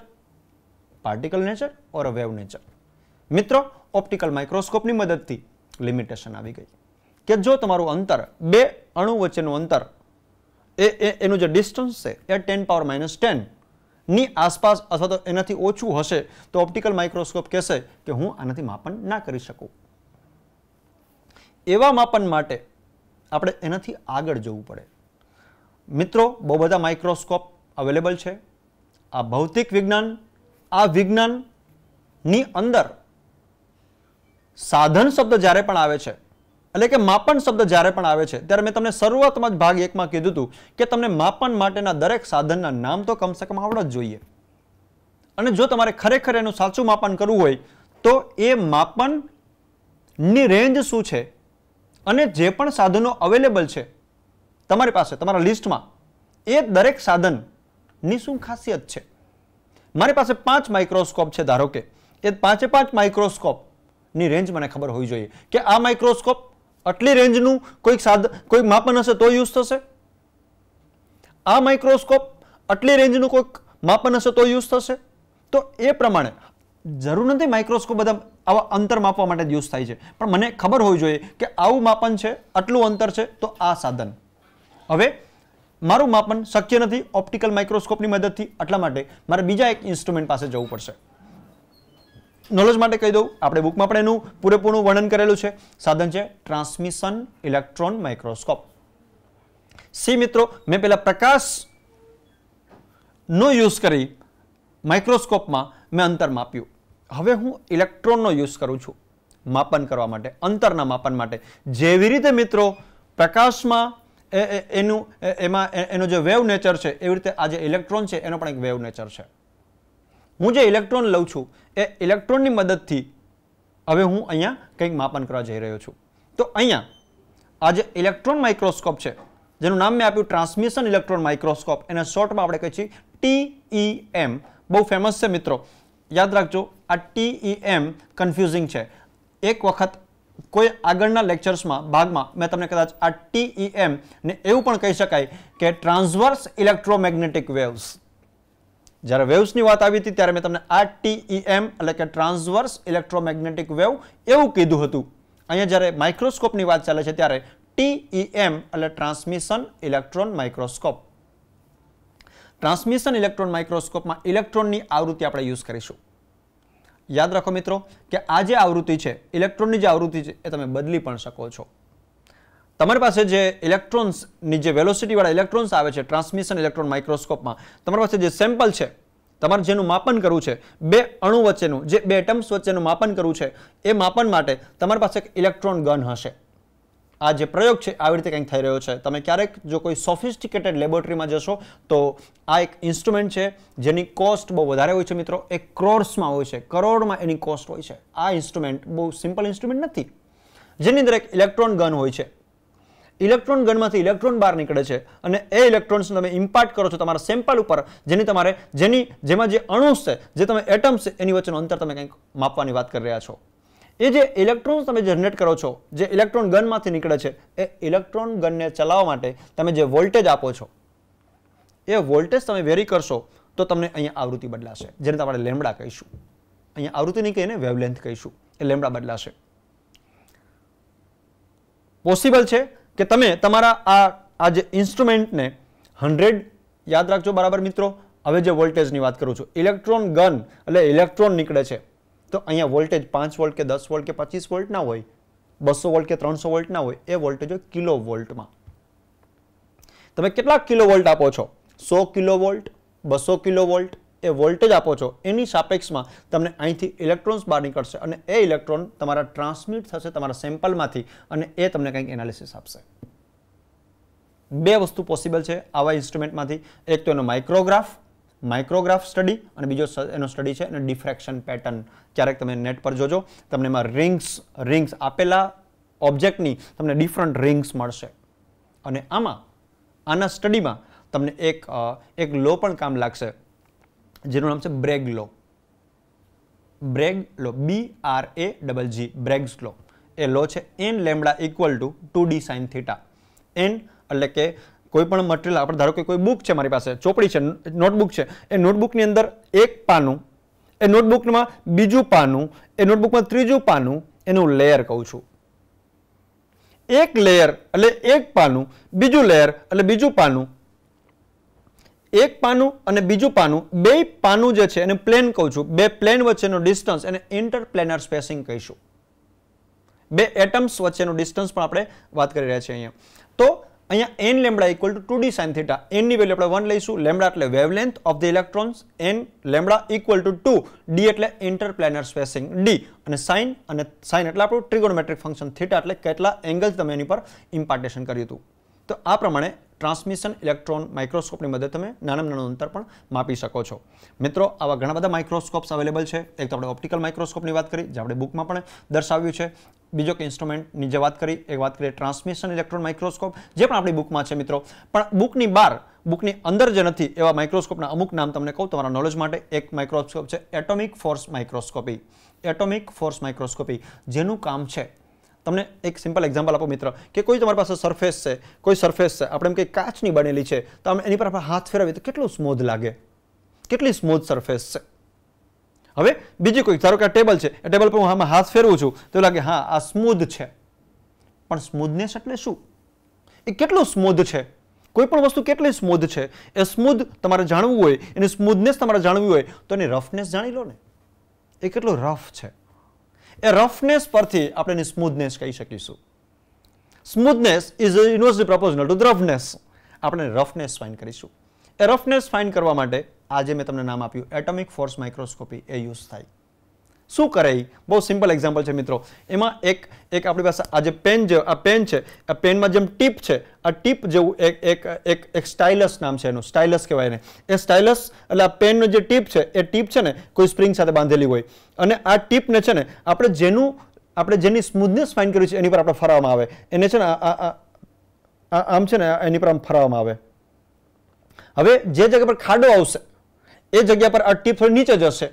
particle nature or wave nature મિત્રો optical માઇક્રોસ્કોપની મદદથી limitation આવી ગઈ કે જો તમારું અંતર બે અણુ વચ્ચેનું અંતર એ એનું જે ડિસ્ટન્સ છે એ ટેન પાવર માઇનસ ટેનની આસપાસ અથવા તો એનાથી ઓછું હશે તો ઓપ્ટિકલ માઇક્રોસ્કોપ કહેશે કે હું આનાથી માપન ના કરી શકું એવા માપન માટે આપણે એનાથી આગળ જવું પડે મિત્રો બહુ બધા માઇક્રોસ્કોપ અવેલેબલ છે આ ભૌતિક વિજ્ઞાન આ વિજ્ઞાનની અંદર સાધન શબ્દ જ્યારે પણ આવે છે એટલે કે માપન શબ્દ જ્યારે પણ આવે છે ત્યારે મેં તમને શરૂઆતમાં જ ભાગ એકમાં કીધું હતું કે તમને માપન માટેના દરેક સાધનના નામ તો કમસે કમ આવડત જોઈએ અને જો તમારે ખરેખર એનું સાચું માપન કરવું હોય તો એ માપનની રેન્જ શું છે અને જે પણ સાધનો અવેલેબલ છે તમારી પાસે તમારા લિસ્ટમાં એ દરેક સાધન ની શું ખાસિયત છે મારી પાસે પાંચ માઇક્રોસ્કોપ છે ધારો કે એ પાંચે પાંચ માઇક્રોસ્કોપની રેન્જ મને ખબર હોવી જોઈએ કે આ માઇક્રોસ્કોપ આટલી રેન્જનું કોઈક સાધ કોઈ માપન હશે તો યુઝ થશે આ માઇક્રોસ્કોપ આટલી રેન્જનું કોઈક માપન હશે તો યુઝ થશે તો એ પ્રમાણે જરૂર નથી માઇક્રોસ્કોપ બધા આવા અંતર માપવા માટે યુઝ થાય છે પણ મને ખબર હોવી જોઈએ કે આવું માપન છે આટલું અંતર છે તો આ સાધન હવે મારું માપન શક્ય નથી ઓપ્ટિકલ માઇક્રોસ્કોપની મદદથી એટલા માટે મારે બીજા એક ઇન્સ્ટ્રુમેન્ટ પાસે જવું પડશે નોલેજ માટે કહી દઉં આપણે બુકમાં પણ એનું પૂરેપૂરું વર્ણન કરેલું છે સાધન છે ટ્રાન્સમિશન ઇલેક્ટ્રોન માઇક્રોસ્કોપ સી મિત્રો મેં પહેલાં પ્રકાશનો યુઝ કરી માઇક્રોસ્કોપમાં મેં અંતર માપ્યું હવે હું ઇલેક્ટ્રોનનો યુઝ કરું છું માપન કરવા માટે અંતરના માપન માટે જેવી રીતે મિત્રો પ્રકાશમાં એનું એમાં એનો જે વેવ નેચર છે એવી રીતે આ જે ઇલેક્ટ્રોન છે એનો પણ એક વેવ નેચર છે હું જે ઇલેક્ટ્રોન લઉં છું એ ઇલેક્ટ્રોનની મદદથી હવે હું અહીંયા કંઈક માપન કરવા જઈ રહ્યો છું તો અહીંયા આ જે ઇલેક્ટ્રોન માઇક્રોસ્કોપ છે જેનું નામ મેં આપ્યું ટ્રાન્સમિશન ઇલેક્ટ્રોન માઇક્રોસ્કોપ એને શોર્ટમાં આપણે કહીએ છીએ એમ બહુ ફેમસ છે મિત્રો યાદ રાખજો આ એમ કન્ફ્યુઝિંગ છે એક વખત કોઈ આગળના લેક્ચર્સમાં ભાગમાં મેં તમને કદાચ આ ટીઈએમ e ને એવું પણ કહી શકાય કે ટ્રાન્સવર્સ ઇલેક્ટ્રોમેગ્નેટિક વેવ્સ જ્યારે વેવ્સની વાત આવી હતી ત્યારે મેં તમને આ ટીઈએમ e એટલે કે ટ્રાન્સવર્સ ઇલેક્ટ્રોમેગ્નેટિક વેવ એવું કીધું હતું અહીંયા જ્યારે માઇક્રોસ્કોપની વાત ચાલે છે ત્યારે ટીઈએમ e એટલે transmission electron microscope transmission electron માઇક્રોસ્કોપમાં ઇલેક્ટ્રોનની આવૃત્તિ આપણે યુઝ કરીશું યાદ રાખો મિત્રો કે આ જે આવૃત્તિ છે ઇલેક્ટ્રોનની જે આવૃત્તિ છે એ તમે બદલી પણ શકો છો તમારી પાસે જે ઇલેક્ટ્રોન્સની જે વેલોસિટીવાળા ઇલેક્ટ્રોન્સ આવે છે ટ્રાન્સમિશન ઇલેક્ટ્રોન માઇક્રોસ્કોપમાં તમારી પાસે જે સેમ્પલ છે તમારે જેનું માપન કરવું છે બે અણુ વચ્ચેનું જે બે એટમ્સ વચ્ચેનું માપન કરવું છે એ માપન માટે તમારી પાસે એક ઇલેક્ટ્રોન ગન હશે આ જે પ્રયોગ છે આવી રીતે કંઈક થઈ રહ્યો છે તમે ક્યારેક જો કોઈ સોફિસ્ટિકેટેડ લેબોરેટરીમાં જશો તો આ એક ઇન્સ્ટ્રુમેન્ટ છે જેની કોસ્ટ બહુ વધારે હોય છે મિત્રો એ ક્રોર્સમાં હોય છે કરોડમાં એની કોસ્ટ હોય છે આ ઇન્સ્ટ્રુમેન્ટ બહુ સિમ્પલ ઇન્સ્ટ્રુમેન્ટ નથી જેની અંદર એક ઇલેક્ટ્રોન ગન હોય છે ઇલેક્ટ્રોન ગનમાંથી ઇલેક્ટ્રોન બહાર નીકળે છે અને એ ઇલેક્ટ્રોન્સ તમે ઇમ્પાર્ટ કરો છો તમારા સેમ્પલ ઉપર જેની તમારે જેની જેમાં જે અણુ છે જે તમે એટમ્સ છે એની વચ્ચેનું અંતર તમે કંઈક માપવાની વાત કરી રહ્યા છો એ જે ઇલેક્ટ્રોન તમે જનરેટ કરો છો જે ઇલેક્ટ્રોન ગનમાંથી નીકળે છે એ ઇલેક્ટ્રોન ગનને ચલાવવા માટે તમે જે વોલ્ટેજ આપો છો એ વોલ્ટેજ તમે વેરી કરશો તો તમને અહીંયા આવૃત્તિ બદલાશે જેને તમારે લેમડા કહીશું અહીંયા આવૃત્તિ નહીં કહીને વેવલેન્થ કહીશું એ લેમડા બદલાશે પોસિબલ છે કે તમે તમારા આ આ જે ઇન્સ્ટ્રુમેન્ટને હંડ્રેડ યાદ રાખજો બરાબર મિત્રો હવે જે વોલ્ટેજની વાત કરું છું ઇલેક્ટ્રોન ગન એટલે ઇલેક્ટ્રોન નીકળે છે તો અહીંયા વોલ્ટેજ પાંચ વોલ્ટ કે દસ વોલ્ટ કે પચીસ વોલ્ટના હોય બસો વોલ્ટ કે ત્રણસો વોલ્ટના હોય એ વોલ્ટેજ હોય કિલો વોલ્ટમાં તમે કેટલા કિલો વોલ્ટ આપો છો સો કિલો વોલ્ટ બસો કિલો વોલ્ટ એ વોલ્ટેજ આપો છો એની સાપેક્ષમાં તમને અહીંથી ઇલેક્ટ્રોન્સ બહાર નીકળશે અને એ ઇલેક્ટ્રોન તમારા ટ્રાન્સમિટ થશે તમારા સેમ્પલમાંથી અને એ તમને કંઈક એનાલિસિસ આપશે બે વસ્તુ પોસિબલ છે આવા ઇન્સ્ટ્રુમેન્ટમાંથી એક તો એનો માઇક્રોગ્રાફ માઇક્રોગ્રાફ સ્ટડી અને બીજો એનો સ્ટડી છે અને ડિફ્રેક્શન પેટર્ન ક્યારેક તમે નેટ પર જોજો તમને એમાં રિંગ્સ રિંગ્સ આપેલા ઓબ્જેક્ટની તમને ડિફરન્ટ રિંગ્સ મળશે અને આમાં આના સ્ટડીમાં તમને એક એક લો પણ કામ લાગશે જેનું નામ છે Bragg law Bragg law B R A double G Bragg's law એ લો છે N lambda equal to two D sine theta N એટલે કે કોઈ પણ મટીરિયલ આપણે ધારો કે કોઈ બુક છે મારી પાસે ચોપડી છે નોટબુક છે એ નોટબુકની અંદર એક પાનું એ નોટબુકમાં બીજું પાનું એ નોટબુકમાં ત્રીજું પાનું એનું લેયર કહું છું એક લેયર એટલે એક પાનું બીજું લેયર એટલે બીજું પાનું એક પાનું અને બીજું પાનું બે પાનું જે છે એને પ્લેન કહું છું બે પ્લેન વચ્ચેનો ડિસ્ટન્સ એને ઇન્ટરપ્લેનર સ્પેસિંગ કહીશું બે એટમ્સ વચ્ચેનું ડિસ્ટન્સ પણ આપણે વાત કરી રહ્યા છીએ અહીંયા તો અહીંયા N lambda equal to two D sine theta એનની વેલ્યુ આપણે વન લઈશું લેમડા એટલે wavelength of the electrons N lambda equal to two D એટલે ઇન્ટરપ્લેનર સ્પેસિંગ ડી અને સાઇન અને સાઇન એટલે આપણું ટ્રિગોનોમેટ્રિક ફંક્શન થીટા એટલે કેટલા એંગલ્સ તમે એની પર ઇમ્પાર્ટેશન કર્યું હતું તો આ પ્રમાણે ટ્રાન્સમિશન ઇલેક્ટ્રોન માઇક્રોસ્કોપની મદદ તમે નાનામાં નાનું અંતર પણ માપી શકો છો મિત્રો આવા ઘણા બધા માઇક્રોસ્કોપ્સ અવેલેબલ છે એક તો આપણે ઓપ્ટિકલ માઇક્રોસ્કોપની વાત કરી જે આપણે બુકમાં પણ દર્શાવ્યું છે બીજો કે ઇન્સ્ટ્રુમેન્ટની જે વાત કરી એ વાત કરીએ ટ્રાન્સમિશન ઇલેક્ટ્રોન માઇક્રોસ્કોપ જે પણ આપણી બુકમાં છે મિત્રો પણ બુકની બહાર બુકની અંદર જે નથી એવા માઇક્રોસ્કોપના અમુક નામ તમને કહું તમારા નોલેજ માટે એક માઇક્રોસ્કોપ છે atomic force microscopy atomic force microscopy જેનું કામ છે તમને એક સિમ્પલ એક્ઝામ્પલ આપો મિત્ર કે કોઈ તમારી પાસે સરફેસ છે કોઈ સરફેસ છે આપણે એમ કંઈ કાચની બનેલી છે તો એની પર આપણે હાથ ફેરવીએ તો કેટલું સ્મૂધ લાગે કેટલી સ્મૂધ સરફેસ છે હવે બીજી કોઈ ધારો કે આ ટેબલ છે એ ટેબલ પર હું આમાં હાથ ફેરવું છું તો લાગે હા આ સ્મૂધ છે પણ સ્મૂથનેસ એટલે શું એ કેટલું સ્મૂધ છે કોઈ પણ વસ્તુ કેટલી સ્મૂધ છે એ સ્મૂધ તમારે જાણવું હોય એની સ્મૂથનેસ તમારે જાણવી હોય તો એની રફનેસ જાણી લો ને એ કેટલો રફ છે એ રફનેસ પરથી આપણે એની સ્મૂથનેસ કહી શકીશું smoothness is inversely proportional to roughness આપણે રફનેસ ફાઇન કરીશું એ રફનેસ ફાઇન કરવા માટે આજે મેં તમને નામ આપ્યું એટોમિક ફોર્સ માઇક્રોસ્કોપી એ યુઝ થાય શું કરે એ બહુ સિમ્પલ એક્ઝામ્પલ છે મિત્રો એમાં એક એક આપણી પાસે આ જે પેન જે આ પેન છે આ પેનમાં જેમ ટીપ છે આ ટીપ જેવું એક એક એક એક સ્ટાઇલસ નામ છે એનું સ્ટાઇલસ કહેવાય એને એ સ્ટાઇલસ એટલે આ પેનનો જે ટીપ છે એ ટીપ છે ને કોઈ સ્પ્રિંગ સાથે બાંધેલી હોય અને આ ટીપને છે ને આપણે જેનું આપણે જેની સ્મૂથનેસ ફાઇન કર્યું છે એની પર આપણે ફરવામાં આવે એને છે ને આ આમ છે ને એની પર આમ ફરવામાં આવે હવે જે જગ્યા પર ખાડો આવશે એ જગ્યા પર ટીપ થોડી નીચે જશે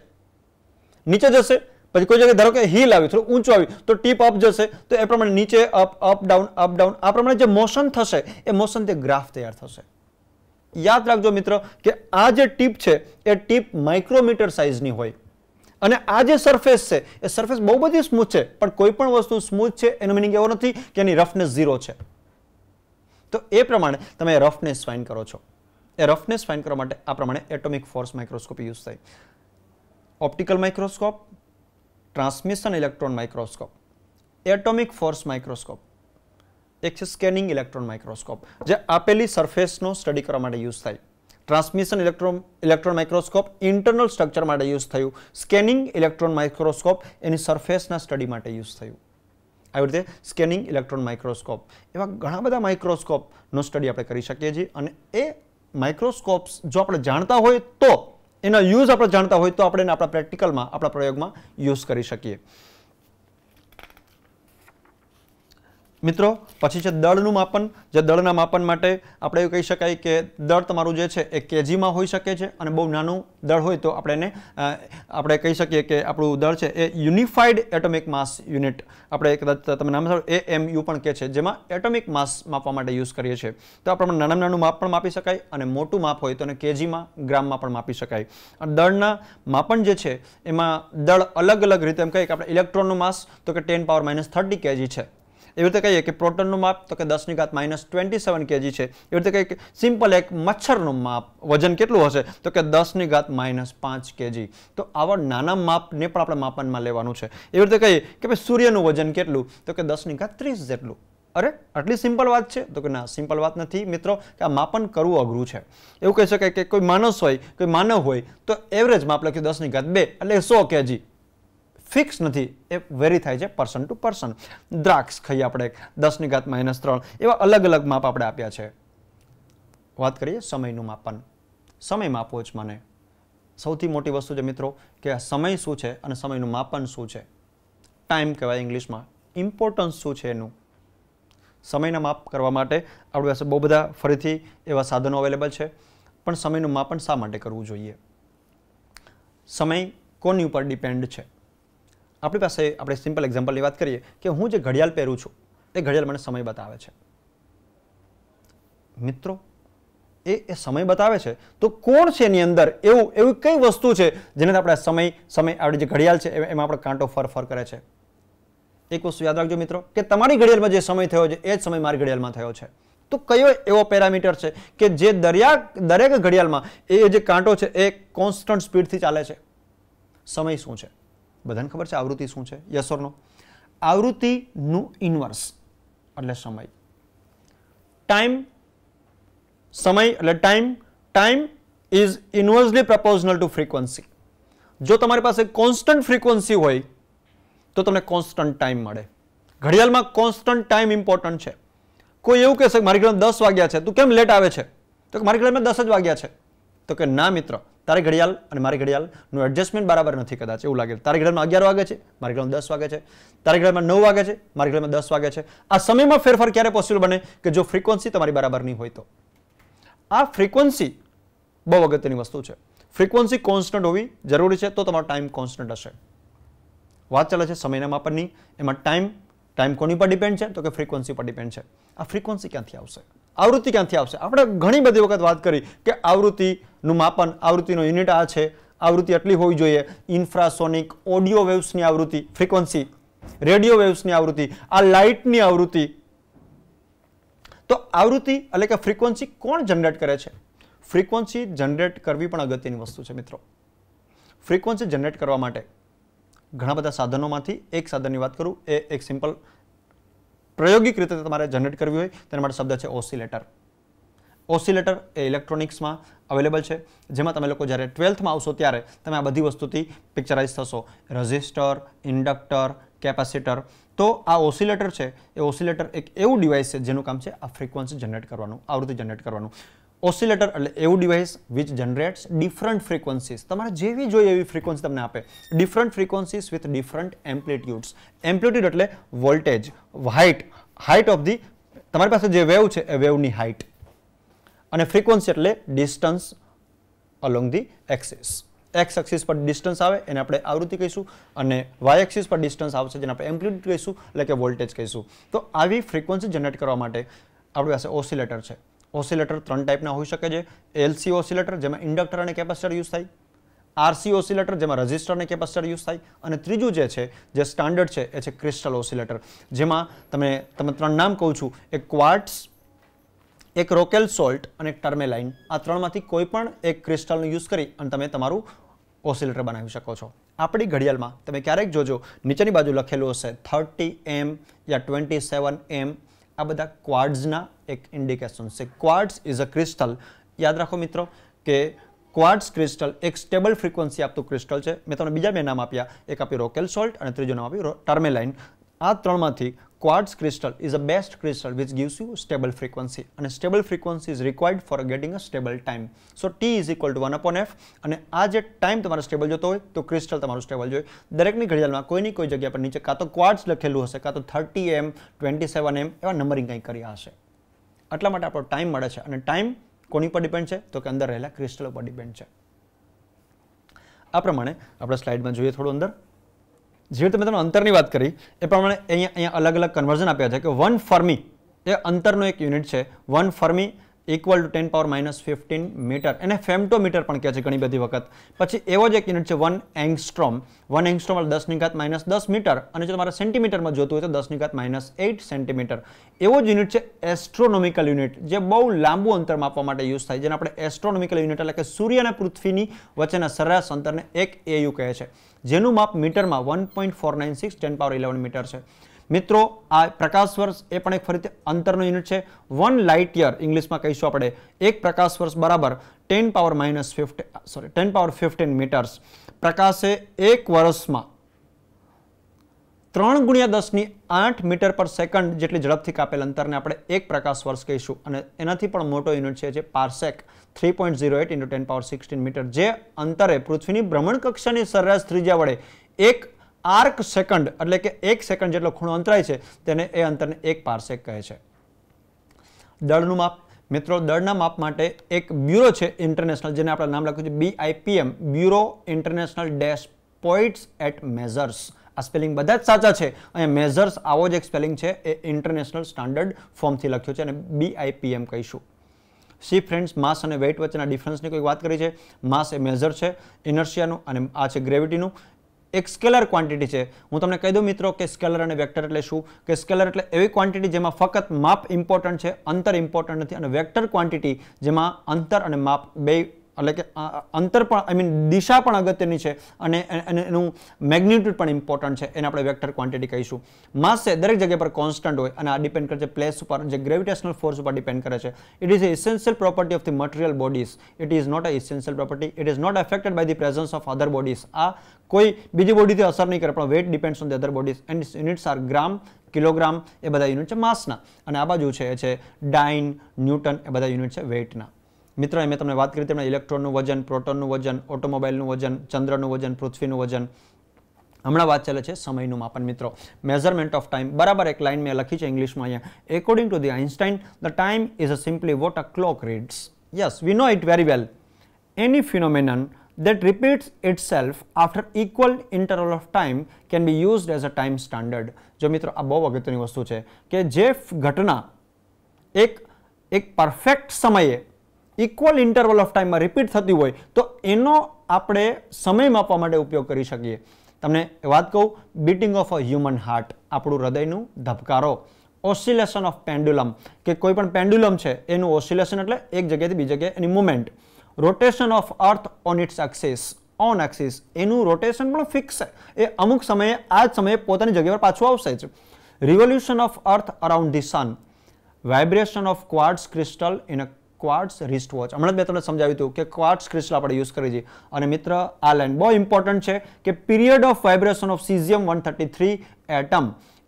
નીચે જશે પછી કોઈ જગ્યાએ ધારો કે હિલ આવી થોડું ઊંચું આવી તો ટીપ અપ જશે તો એ પ્રમાણે નીચે up up down up down આ પ્રમાણે જે મોશન થશે એ મોશન તે ગ્રાફ તૈયાર થશે યાદ રાખજો મિત્ર કે આ જે ટીપ છે એ ટીપ માઇક્રોમીટર સાઇઝની હોય અને આ જે સરફેસ છે એ સરફેસ બહુ બધી સ્મૂથ છે પણ કોઈ પણ વસ્તુ સ્મૂથ છે એનો મિનિંગ એવો નથી કે એની રફનેસ ઝીરો છે તો એ પ્રમાણે તમે રફનેસ ફાઇન કરો છો એ રફનેસ ફાઇન કરવા માટે આ પ્રમાણે એટોમિક ફોર્સ માઇક્રોસ્કોપ યુઝ થાય optical microscope transmission electron microscope atomic force microscope એક છે સ્કેનિંગ ઇલેક્ટ્રોન માઇક્રોસ્કોપ જે આપેલી સરફેસનો સ્ટડી કરવા માટે યુઝ થાય transmission electron electron microscope internal structure માટે યુઝ થયું સ્કેનિંગ ઇલેક્ટ્રોન માઇક્રોસ્કોપ એની સરફેસના સ્ટડી માટે યુઝ થયું આવી રીતે સ્કેનિંગ ઇલેક્ટ્રોન માઇક્રોસ્કોપ એવા ઘણા બધા માઇક્રોસ્કોપનો સ્ટડી આપણે કરી શકીએ છીએ અને એ માઇક્રોસ્કોપ્સ જો આપણે જાણતા હોય તો એના યુઝ આપણે જાણતા હોય તો આપણે એને આપણા પ્રેક્ટિકલમાં આપણા પ્રયોગમાં યુઝ કરી શકીએ મિત્રો પછી છે દળનું માપન જે દળના માપન માટે આપણે એવું કહી શકાય કે દળ તમારું જે છે એ કેજીમાં હોઈ શકે છે અને બહુ નાનું દળ હોય તો આપણે એને આપણે કહી શકીએ કે આપણું દળ છે એ યુનિફાઈડ એટોમિક માસ યુનિટ આપણે કદાચ તમે નામ એ એમ યુ પણ કે છે જેમાં એટોમિક માસ માપવા માટે યુઝ કરીએ છીએ તો આપણે નાનામાં નાનું માપ પણ માપી શકાય અને મોટું માપ હોય તો એને કેજીમાં ગ્રામમાં પણ માપી શકાય અને દળના માપન જે છે એમાં દળ અલગ અલગ રીતે એમ કહીએ કે આપણે ઇલેક્ટ્રોનનું માસ તો કે ten power minus thirty KG છે એવી રીતે કહીએ કે પ્રોટોનનું માપ તો કે દસની ઘાત માઇનસ ટ્વેન્ટી સેવન કેજી છે એવી રીતે કહીએ કે સિમ્પલ એક મચ્છરનું માપ વજન કેટલું હશે તો કે દસની ઘાત માઇનસ પાંચ કેજી તો આવા નાના માપને પણ આપણે માપનમાં લેવાનું છે એવી રીતે કહીએ કે ભાઈ સૂર્યનું વજન કેટલું તો કે દસની ઘાત ત્રીસ જેટલું અરે આટલી સિમ્પલ વાત છે તો કે ના સિમ્પલ વાત નથી મિત્રો કે આ માપન કરવું અઘરું છે એવું કહી શકાય કે કોઈ માણસ હોય કોઈ માનવ હોય તો એવરેજ માપ લખ્યું દસની ઘાત બે એટલે સો કેજી ફિક્સ નથી એ વેરી થાય છે પર્સન ટુ પર્સન દ્રાક્ષ ખાઈએ આપણે દસની ઘાત માઇનસ ત્રણ એવા અલગ અલગ માપ આપણે આપ્યા છે વાત કરીએ સમયનું માપન સમય માપવો જ મને સૌથી મોટી વસ્તુ છે મિત્રો કે આ સમય શું છે અને સમયનું માપન શું છે ટાઈમ કહેવાય ઇંગ્લિશમાં ઇમ્પોર્ટન્સ શું છે એનું સમયના માપ કરવા માટે આપણી પાસે બહુ બધા ફરીથી એવા સાધનો અવેલેબલ છે પણ સમયનું માપન શા માટે કરવું જોઈએ સમય કોની ઉપર ડિપેન્ડ છે આપણી પાસે આપણે સિમ્પલ એક્ઝામ્પલની વાત કરીએ કે હું જે ઘડિયાળ પહેરું છું એ ઘડિયાળ મને સમય બતાવે છે મિત્રો એ એ સમય બતાવે છે તો કોણ છે એની અંદર એવું એવી કઈ વસ્તુ છે જેને આપણે સમય સમય આપણી જે ઘડિયાળ છે એમાં આપણે કાંટો ફર ફર કરે છે એક વસ્તુ યાદ રાખજો મિત્રો કે તમારી ઘડિયાળમાં જે સમય થયો છે એ જ સમય મારી ઘડિયાળમાં થયો છે તો કયો એવો પેરામીટર છે કે જે દરિયા દરેક ઘડિયાળમાં એ જે કાંટો છે એ કોન્સ્ટન્ટ સ્પીડથી ચાલે છે સમય શું છે બધાને ખબર છે આવૃત્તિ શું છે યસ આવૃત્તિનું ઇન્વર્સ એટલે સમય ટાઈમ સમય એટલે time time is inversely proportional to frequency જો તમારી પાસે કોન્સ્ટન્ટ ફ્રીક્વન્સી હોય તો તમને કોન્સ્ટન્ટ ટાઈમ મળે ઘડિયાળમાં કોન્સ્ટન્ટ ટાઈમ ઇમ્પોર્ટન્ટ છે કોઈ એવું કહેશે મારી ઘડિયાળ દસ વાગ્યા છે તું કેમ લેટ આવે છે તો કે મારી ઘડિયાળમાં દસ જ વાગ્યા છે તો કે ના મિત્ર તારે ઘડિયાળ અને મારી ઘડિયાળનું એડજસ્ટમેન્ટ બરાબર નથી કદાચ એવું લાગે તારી ઘડિયાળમાં અગિયાર વાગે છે મારી ઘડિયાળમાં દસ વાગે છે તારી ઘડિયાળમાં નવ વાગે છે મારી ઘડિયાળમાં દસ વાગે છે આ સમયમાં ફેરફાર ક્યારે પોસિબલ બને કે જો ફ્રિકવન્સી તમારી બરાબર નહીં હોય તો આ ફ્રિકવન્સી બહુ અગત્યની વસ્તુ છે ફ્રિકવન્સી કોન્સ્ટન્ટ હોવી જરૂરી છે તો તમારો ટાઈમ કોન્સ્ટન્ટ હશે વાત ચાલે છે સમયના માપનની એમાં ટાઈમ ટાઈમ કોની પર ડિપેન્ડ છે તો કે ફ્રિકવન્સી પર ડિપેન્ડ છે આ ફ્રિકવન્સી ક્યાંથી આવશે આવૃત્તિ ક્યાંથી આવશે આપણે ઘણી બધી વખત વાત કરી કે આવૃત્તિનું માપન આવૃત્તિનો યુનિટ આ છે આવૃત્તિ આટલી હોવી જોઈએ ઇન્ફ્રાસોનિક ઓડિયો વેવ્સની આવૃત્તિ ફ્રિકવન્સી રેડિયો વેવ્સની આવૃત્તિ આ લાઇટની આવૃત્તિ તો આવૃત્તિ એટલે કે ફ્રિકવન્સી કોણ જનરેટ કરે છે ફ્રિકવન્સી જનરેટ કરવી પણ અગત્યની વસ્તુ છે મિત્રો ફ્રિકવન્સી જનરેટ કરવા માટે ઘણા બધા સાધનોમાંથી એક સાધનની વાત કરું એ એક સિમ્પલ પ્રાયોગિક રીતે તમારે જનરેટ કરવી હોય તેના માટે શબ્દ છે ઓસિલેટર ઓસિલેટર એ ઇલેક્ટ્રોનિક્સમાં અવેલેબલ છે જેમાં તમે લોકો જ્યારે ટ્વેલ્થમાં આવશો ત્યારે તમે આ બધી વસ્તુથી પિક્ચરાઇઝ થશો રજિસ્ટર ઇન્ડક્ટર કેપેસિટર તો આ ઓસિલેટર છે એ ઓસિલેટર એક એવું ડિવાઇસ છે જેનું કામ છે આ ફ્રીક્વન્સી જનરેટ કરવાનું આવૃત્તિ જનરેટ કરવાનું ઓસિલેટર એટલે એવું device which generates different frequencies તમારે જેવી જોઈએ એવી ફ્રીક્વન્સી તમને આપે different frequencies with different amplitudes amplitude એટલે voltage height height of the તમારી પાસે જે વેવ છે એ વેવની હાઇટ અને ફ્રીક્વન્સી એટલે distance along the axis X axis પર ડિસ્ટન્સ આવે એને આપણે આવૃત્તિ કહીશું અને વાય એક્સિસ પર ડિસ્ટન્સ આવશે જેને આપણે એમ્પ્લિટ્યુડ કહીશું એટલે કે વોલ્ટેજ કહીશું તો આવી ફ્રીક્વન્સી જનરેટ કરવા માટે આપણી પાસે ઓસિલેટર છે ઓસિલેટર ત્રણ ટાઈપના હોઈ શકે છે એલસી ઓસિલેટર જેમાં ઇન્ડક્ટર અને કેપેસિટર યુઝ થાય આરસી ઓસિલેટર જેમાં રજિસ્ટર અને કેપેસિટર યુઝ થાય અને ત્રીજું જે છે જે સ્ટાન્ડર્ડ છે એ છે ક્રિસ્ટલ ઓસિલેટર જેમાં તમે તમે ત્રણ નામ કહું છું એક ક્વાર્ટ્સ એક રોકેલ સોલ્ટ અને ટર્મેલાઇન આ ત્રણમાંથી કોઈ પણ એક ક્રિસ્ટલનો યુઝ કરી અને તમે તમારું ઓસિલેટર બનાવી શકો છો આપણી ઘડિયાળમાં તમે ક્યારેક જોજો નીચેની બાજુ લખેલું હશે થર્ટી એમ યા ટ્વેન્ટી સેવન એમ આ બધા ક્વાર્ડ્સના એક ઇન્ડિકેશન છે ક્વાર્ડ્સ ઇઝ અ ક્રિસ્ટલ યાદ રાખો મિત્રો કે ક્વાર્ટ્સ ક્રિસ્ટલ એક સ્ટેબલ ફ્રિકવન્સી આપતું ક્રિસ્ટલ છે મેં તમને બીજા બે નામ આપ્યા એક આપ્યું રોકેલ સોલ્ટ અને ત્રીજું નામ આપ્યું ટર્મેલાઇન આ ત્રણમાંથી quartz crystal is the best crystal which gives you stable frequency and stable frequency is required for getting a stable time. So T is equal to 1 upon F અને આ જે ટાઈમ તમારે સ્ટેબલ જોતો હોય તો ક્રિસ્ટલ તમારું stable જોઈએ દરેકની ઘડિયાળમાં કોઈની કોઈ જગ્યા પર નીચે કાં તો ક્વાર્ટ્સ લખેલું હશે કાં તો થર્ટી એમ ટ્વેન્ટી સેવન એમ એવા નંબરિંગ કંઈ કર્યા હશે આટલા માટે આપણો ટાઈમ મળે છે અને ટાઈમ કોની પર ડિપેન્ડ છે તો કે અંદર રહેલા ક્રિસ્ટલ ઉપર ડિપેન્ડ છે આ પ્રમાણે આપણે સ્લાઇડમાં જોઈએ થોડું અંદર જે રીતે મેં તમને અંતરની વાત કરી એ પ્રમાણે અહીંયા અહીંયા અલગ અલગ કન્વર્ઝન આપ્યા છે કે વન ફર્મી એ અંતરનો એક યુનિટ છે one fermi equal to ten power minus fifteen metre એને ફેમ્ટોમીટર પણ કહે છે ઘણી બધી વખત પછી એવો જ એક યુનિટ છે વન એંગસ્ટ્રોમ વન એંગસ્ટ્રોમ એટલે દસની ઘાત માઇનસ દસ મીટર અને જો તમારે સેન્ટીમીટરમાં જોતું હોય તો દસની ઘાત માઇનસ એઇટ સેન્ટીમીટર એવો જ યુનિટ છે એસ્ટ્રોનોમિકલ યુનિટ જે બહુ લાંબુ અંતર માપવા માટે યુઝ થાય જેને આપણે એસ્ટ્રોનોમિકલ યુનિટ એટલે કે સૂર્ય અને પૃથ્વીની વચ્ચેના સરેરાશ અંતરને એક એ યુ કહે છે જેનું માપ મીટરમાં one point four nine six ten power eleven metre છે મિત્રો આ પ્રકાશ વર્ષ એ પણ એક ફરીથી અંતરનો યુનિટ છે વન લાઇટ યર ઇંગ્લિશમાં કહીશું આપણે એક પ્રકાશ વર્ષ બરાબર ten power minus fifty sorry ten power fifteen metres પ્રકાશે એક વર્ષમાં ત્રણ ગુણ્યા દસની આઠ મીટર પર સેકન્ડ જેટલી ઝડપથી કાપેલ અંતરને આપણે એક પ્રકાશ વર્ષ કહીશું અને એનાથી પણ મોટો યુનિટ છે જે parsec three point zero eight into ten power sixteen metre જે અંતરે પૃથ્વીની ભ્રમણકક્ષાની સરેરાશ ત્રિજ્યા વડે એક આર્ક સેકન્ડ એટલે કે એક સેકન્ડ જેટલો ખૂણો અંતરાય છે તેને એ અંતરને એક પારસેક કહે છે દળનું માપ મિત્રો દળના માપ માટે એક બ્યુરો છે ઇન્ટરનેશનલ જેને આપણે નામ લખ્યું છે BIPM bureau international dash points at measures આ સ્પેલિંગ બધા જ સાચા છે અને મેઝર્સ આવો જ એક સ્પેલિંગ છે એ ઇન્ટરનેશનલ સ્ટાન્ડર્ડ ફોર્મથી લખ્યું છે અને બીઆઈપીએમ કહીશું સી ફ્રેન્ડ્સ માસ અને વેઇટ વચ્ચેના ડિફરન્સની કોઈ વાત કરી છે માસ એ મેઝર છે ઇનર્શિયાનું અને આ છે ગ્રેવિટીનું એક સ્કેલર ક્વોન્ટિટી છે હું તમને કહી દઉં મિત્રો કે સ્કેલર અને વેક્ટર એટલે શું કે સ્કેલર એટલે એવી ક્વોન્ટિટી જેમાં ફક્ત માપ ઇમ્પોર્ટન્ટ છે અંતર ઇમ્પોર્ટન્ટ નથી અને વેક્ટર ક્વોન્ટિટી જેમાં અંતર અને માપ બે એટલે કે અંતર પણ આઈ મીન દિશા પણ અગત્યની છે અને એનું મેગ્નિટ્યુડ પણ ઇમ્પોર્ટન્ટ છે એને આપણે વેક્ટર ક્વોન્ટિટી કહીશું માસ છે દરેક જગ્યા પર કોન્સ્ટન્ટ હોય અને આ ડિપેન્ડ કરે છે પ્લેસ ઉપર જે ગ્રેવિટેશનલ ફોર્સ ઉપર ડિપેન્ડ કરે છે it is a essential property of the material bodies it is not a essential property it is not affected by the presence of other bodies આ કોઈ બીજી બોડીથી અસર નહીં કરે પણ weight depends on the other bodies and units are gram kilogram એ બધા યુનિટ છે માસના અને આ બાજુ છે ડાઇન ન્યૂટન એ બધા યુનિટ છે વેઇટના મિત્રો મેં તમને વાત કરી તેમણે ઇલેક્ટ્રોનનું વજન પ્રોટોનનું વજન ઓટોમોબાઈલનું વજન ચંદ્રનું વજન પૃથ્વીનું વજન હમણાં વાત ચાલે છે સમયનું માપન મિત્રો મેઝરમેન્ટ ઓફ ટાઈમ બરાબર એક લાઈન મેં લખી છે ઇંગ્લિશમાં અહીંયા according to the Einstein the time is a simply what a clock reads yes we know it very well any phenomenon phenomenon that itself after equal interval of time can be used as a time standard જો મિત્રો આ બહુ અગત્યની વસ્તુ છે કે જે ઘટના એક એક પરફેક્ટ સમયે ઇક્વલ ઇન્ટરવલ ઓફ ટાઈમમાં રિપીટ થતી હોય તો એનો આપણે સમય માપવા માટે ઉપયોગ કરી શકીએ તમને વાત કહું beating of a human heart આપણું હૃદયનું ધબકારો ઓસિલેશન ઓફ પેન્ડ્યુલમ કે કોઈ પણ પેન્ડ્યુલમ છે એનું ઓસિલેશન એટલે એક જગ્યાએથી બીજી જગ્યાએ એની moment rotation of earth on its axis on axis એનું રોટેશન પણ ફિક્સ છે એ અમુક સમયે આ જ સમયે પોતાની જગ્યા પર પાછું આવશે જ revolution of earth around the sun vibration of quartz crystal in a quartz wrist watch હમણાં જ મેં તમને સમજાવ્યું હતું કે ક્વાર્ટ્સ ક્રિસ્ટલ આપણે યુઝ કરી છે અને મિત્ર આ લાઇન બહુ ઇમ્પોર્ટન્ટ છે કે period of vibration of caesium one thirty three atom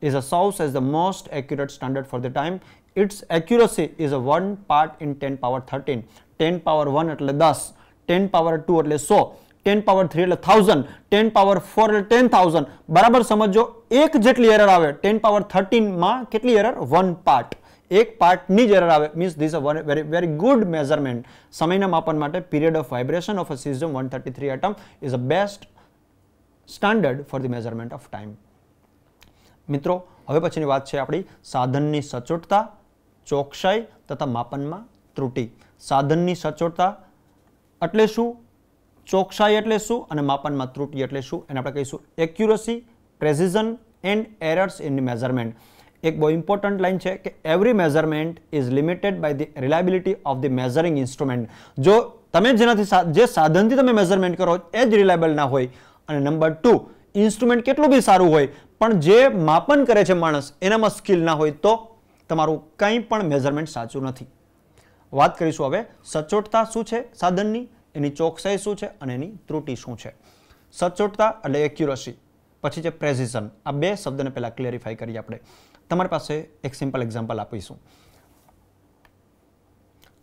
is a સાઉસ as the most accurate standard for the time its accuracy is a one part in ten power thirteen ten power one એટલે દસ ten power two એટલે સો ten power three એટલે thousand ten power four એટલે thousand બરાબર સમજો એક જેટલી એરર આવે ટેન પાવર થર્ટીનમાં કેટલી એરર વન પાર્ટ એક પાર્ટની જરૂર આવે means this a very very good measurement સમયના માપન માટે period of vibration of a caesium one thirty three atom is a best standard for the measurement of time મિત્રો હવે પછીની વાત છે આપણી સાધનની સચોટતા ચોકસાઈ તથા માપનમાં ત્રુટી સાધનની સચોટતા એટલે શું ચોકસાઈ એટલે શું અને માપનમાં ત્રુટી એટલે શું એને આપણે કહીશું accuracy precision and errors in measurement એક બહુ ઇમ્પોર્ટન્ટ લાઇન છે કે every measurement is limited by the reliability of the measuring instrument જો તમે જેનાથી જે સાધનથી તમે મેઝરમેન્ટ કરો એ જ રિલાયબલ ના હોય અને નંબર ટુ ઇન્સ્ટ્રુમેન્ટ કેટલું બી સારું હોય પણ જે માપન કરે છે માણસ એનામાં સ્કિલ ના હોય તો તમારું કંઈ પણ મેઝરમેન્ટ સાચું નથી વાત કરીશું હવે સચોટતા શું છે સાધનની એની ચોકસાઈ શું છે અને એની ત્રુટિ શું છે સચોટતા એટલે એક્યુરસી પછી છે પ્રેઝિઝન આ બે શબ્દને પહેલાં ક્લેરિફાઈ કરીએ આપણે તમારી પાસે એક સિમ્પલ એક્ઝામ્પલ આપીશું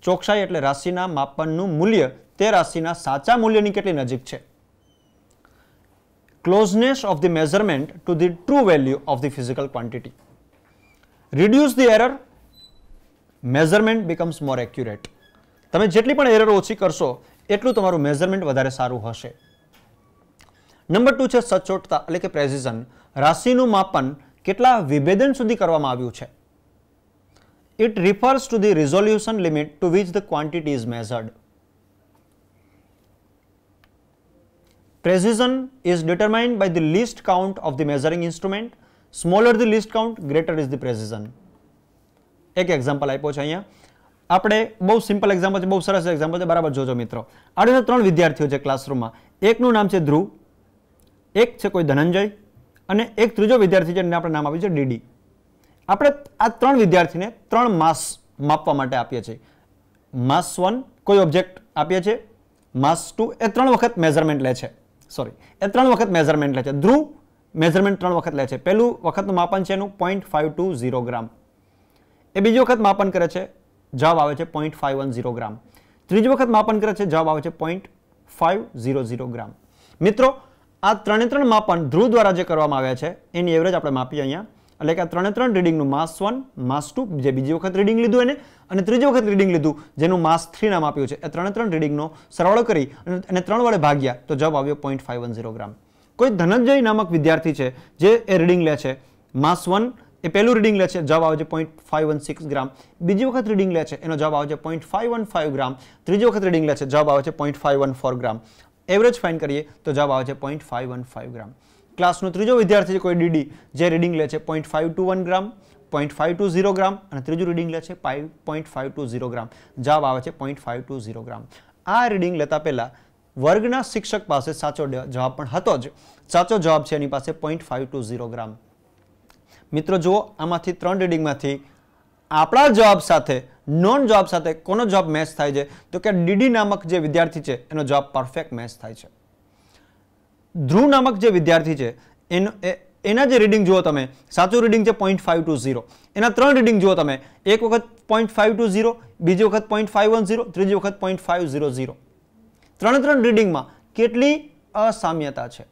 ચોકસાઈ એટલે રાશિના માપનનું મૂલ્ય તે રાશિના સાચા મૂલ્યની કેટલી નજીક છે closeness of the measurement to the true value of the physical quantity reduce the error measurement becomes more accurate તમે જેટલી પણ એરર ઓછી કરશો એટલું તમારું મેઝરમેન્ટ વધારે સારું હશે નંબર ટુ છે સચોટતા એટલે કે પ્રેસિઝન રાશિનું માપન કેટલા વિભેદન સુધી કરવામાં આવ્યું છે it refers to the resolution limit to which the quantity is measured. Precision is determined by the least count of the measuring instrument. Smaller the least count, greater is the precision. એક example આપ્યો છે અહીંયા આપણે બહુ simple example છે બહુ સરસ example છે બરાબર જોજો મિત્રો આડે ત્રણ વિદ્યાર્થીઓ છે ક્લાસરૂમમાં એકનું નામ છે ધ્રુવ એક છે કોઈ ધનંજય અને એક ત્રીજો વિદ્યાર્થી છે જેને આપણે નામ આપ્યું છે ડીડી આપણે આ ત્રણ વિદ્યાર્થીને ત્રણ માસ માપવા માટે આપીએ છીએ માસ વન કોઈ ઓબ્જેક્ટ આપીએ છીએ માસ ટુ એ ત્રણ વખત મેઝરમેન્ટ લે છે સોરી એ ત્રણ વખત મેઝરમેન્ટ લે છે ધ્રુવ મેઝરમેન્ટ ત્રણ વખત લે છે પહેલું વખતનું માપન છે એનું point five two zero gram એ બીજી વખત માપન કરે છે જવાબ આવે છે point five one zero gram ત્રીજી વખત માપન કરે છે જવાબ આવે છે point five zero zero gram મિત્રો આ ત્રણે ત્રણ માપન ધ્રુવ દ્વારા જે કરવામાં આવ્યા છે એની એવરેજ આપણે માપી અહીંયા એટલે કે આ ત્રણે ત્રણ રીડિંગનું માસ વન માસ ટુ જે બીજી વખત રીડિંગ લીધું એને અને ત્રીજી વખત રીડિંગ લીધું જેનું માસ થ્રી નામ આપ્યું છે એ ત્રણે ત્રણ રીડિંગનો સરવાળો કરી અને એને ત્રણ વડે ભાગ્યા તો જવાબ આવ્યો point five one zero gram કોઈ ધનંજય નામક વિદ્યાર્થી છે જે એ રીડિંગ લે છે માસ વન એ પહેલું રીડિંગ લે છે જવાબ આવે છે point five one six gram બીજી વખત રીડિંગ લે છે એનો જવાબ આવે છે point five one five gram ત્રીજી વખત રીડિંગ લે છે જવાબ આવે છે point five one four gram average find કરીએ તો જવાબ આવે છે પોઈન્ટ ફાઇવ વન ફાઇવ ગ્રામ ક્લાસનો ત્રીજો વિદ્યાર્થી છે કોઈ ડીડી જે રીડિંગ લે છે point five two one gram point five two zero gram અને ત્રીજું રીડિંગ લે છે five point five two zero gram જવાબ આવે છે point five two zero gram આ રીડિંગ લેતા પહેલાં વર્ગના શિક્ષક પાસે સાચો જવાબ પણ હતો જ સાચો જવાબ છે એની પાસે point five two zero gram મિત્રો જુઓ આમાંથી ત્રણ રીડિંગમાંથી આપણા જવાબ સાથે નોન જોબ સાથે કોનો જોબ મેચ થાય છે તો કે ડીડી નામક જે વિદ્યાર્થી છે એનો જોબ પરફેક્ટ મેચ થાય છે ધ્રુવ નામક જે વિદ્યાર્થી છે એનો એના જે રીડિંગ જુઓ તમે સાચું રીડિંગ છે પોઈન્ટ ફાઇવ ટુ ઝીરો એના ત્રણ રીડિંગ જુઓ તમે એક વખત પોઈન્ટ ફાઇવ ટુ ઝીરો બીજી વખત પોઈન્ટ ફાઇવ વન ઝીરો ત્રીજી વખત પોઈન્ટ ફાઇવ ઝીરો ઝીરો ત્રણે ત્રણ રીડિંગમાં કેટલી અસામ્યતા છે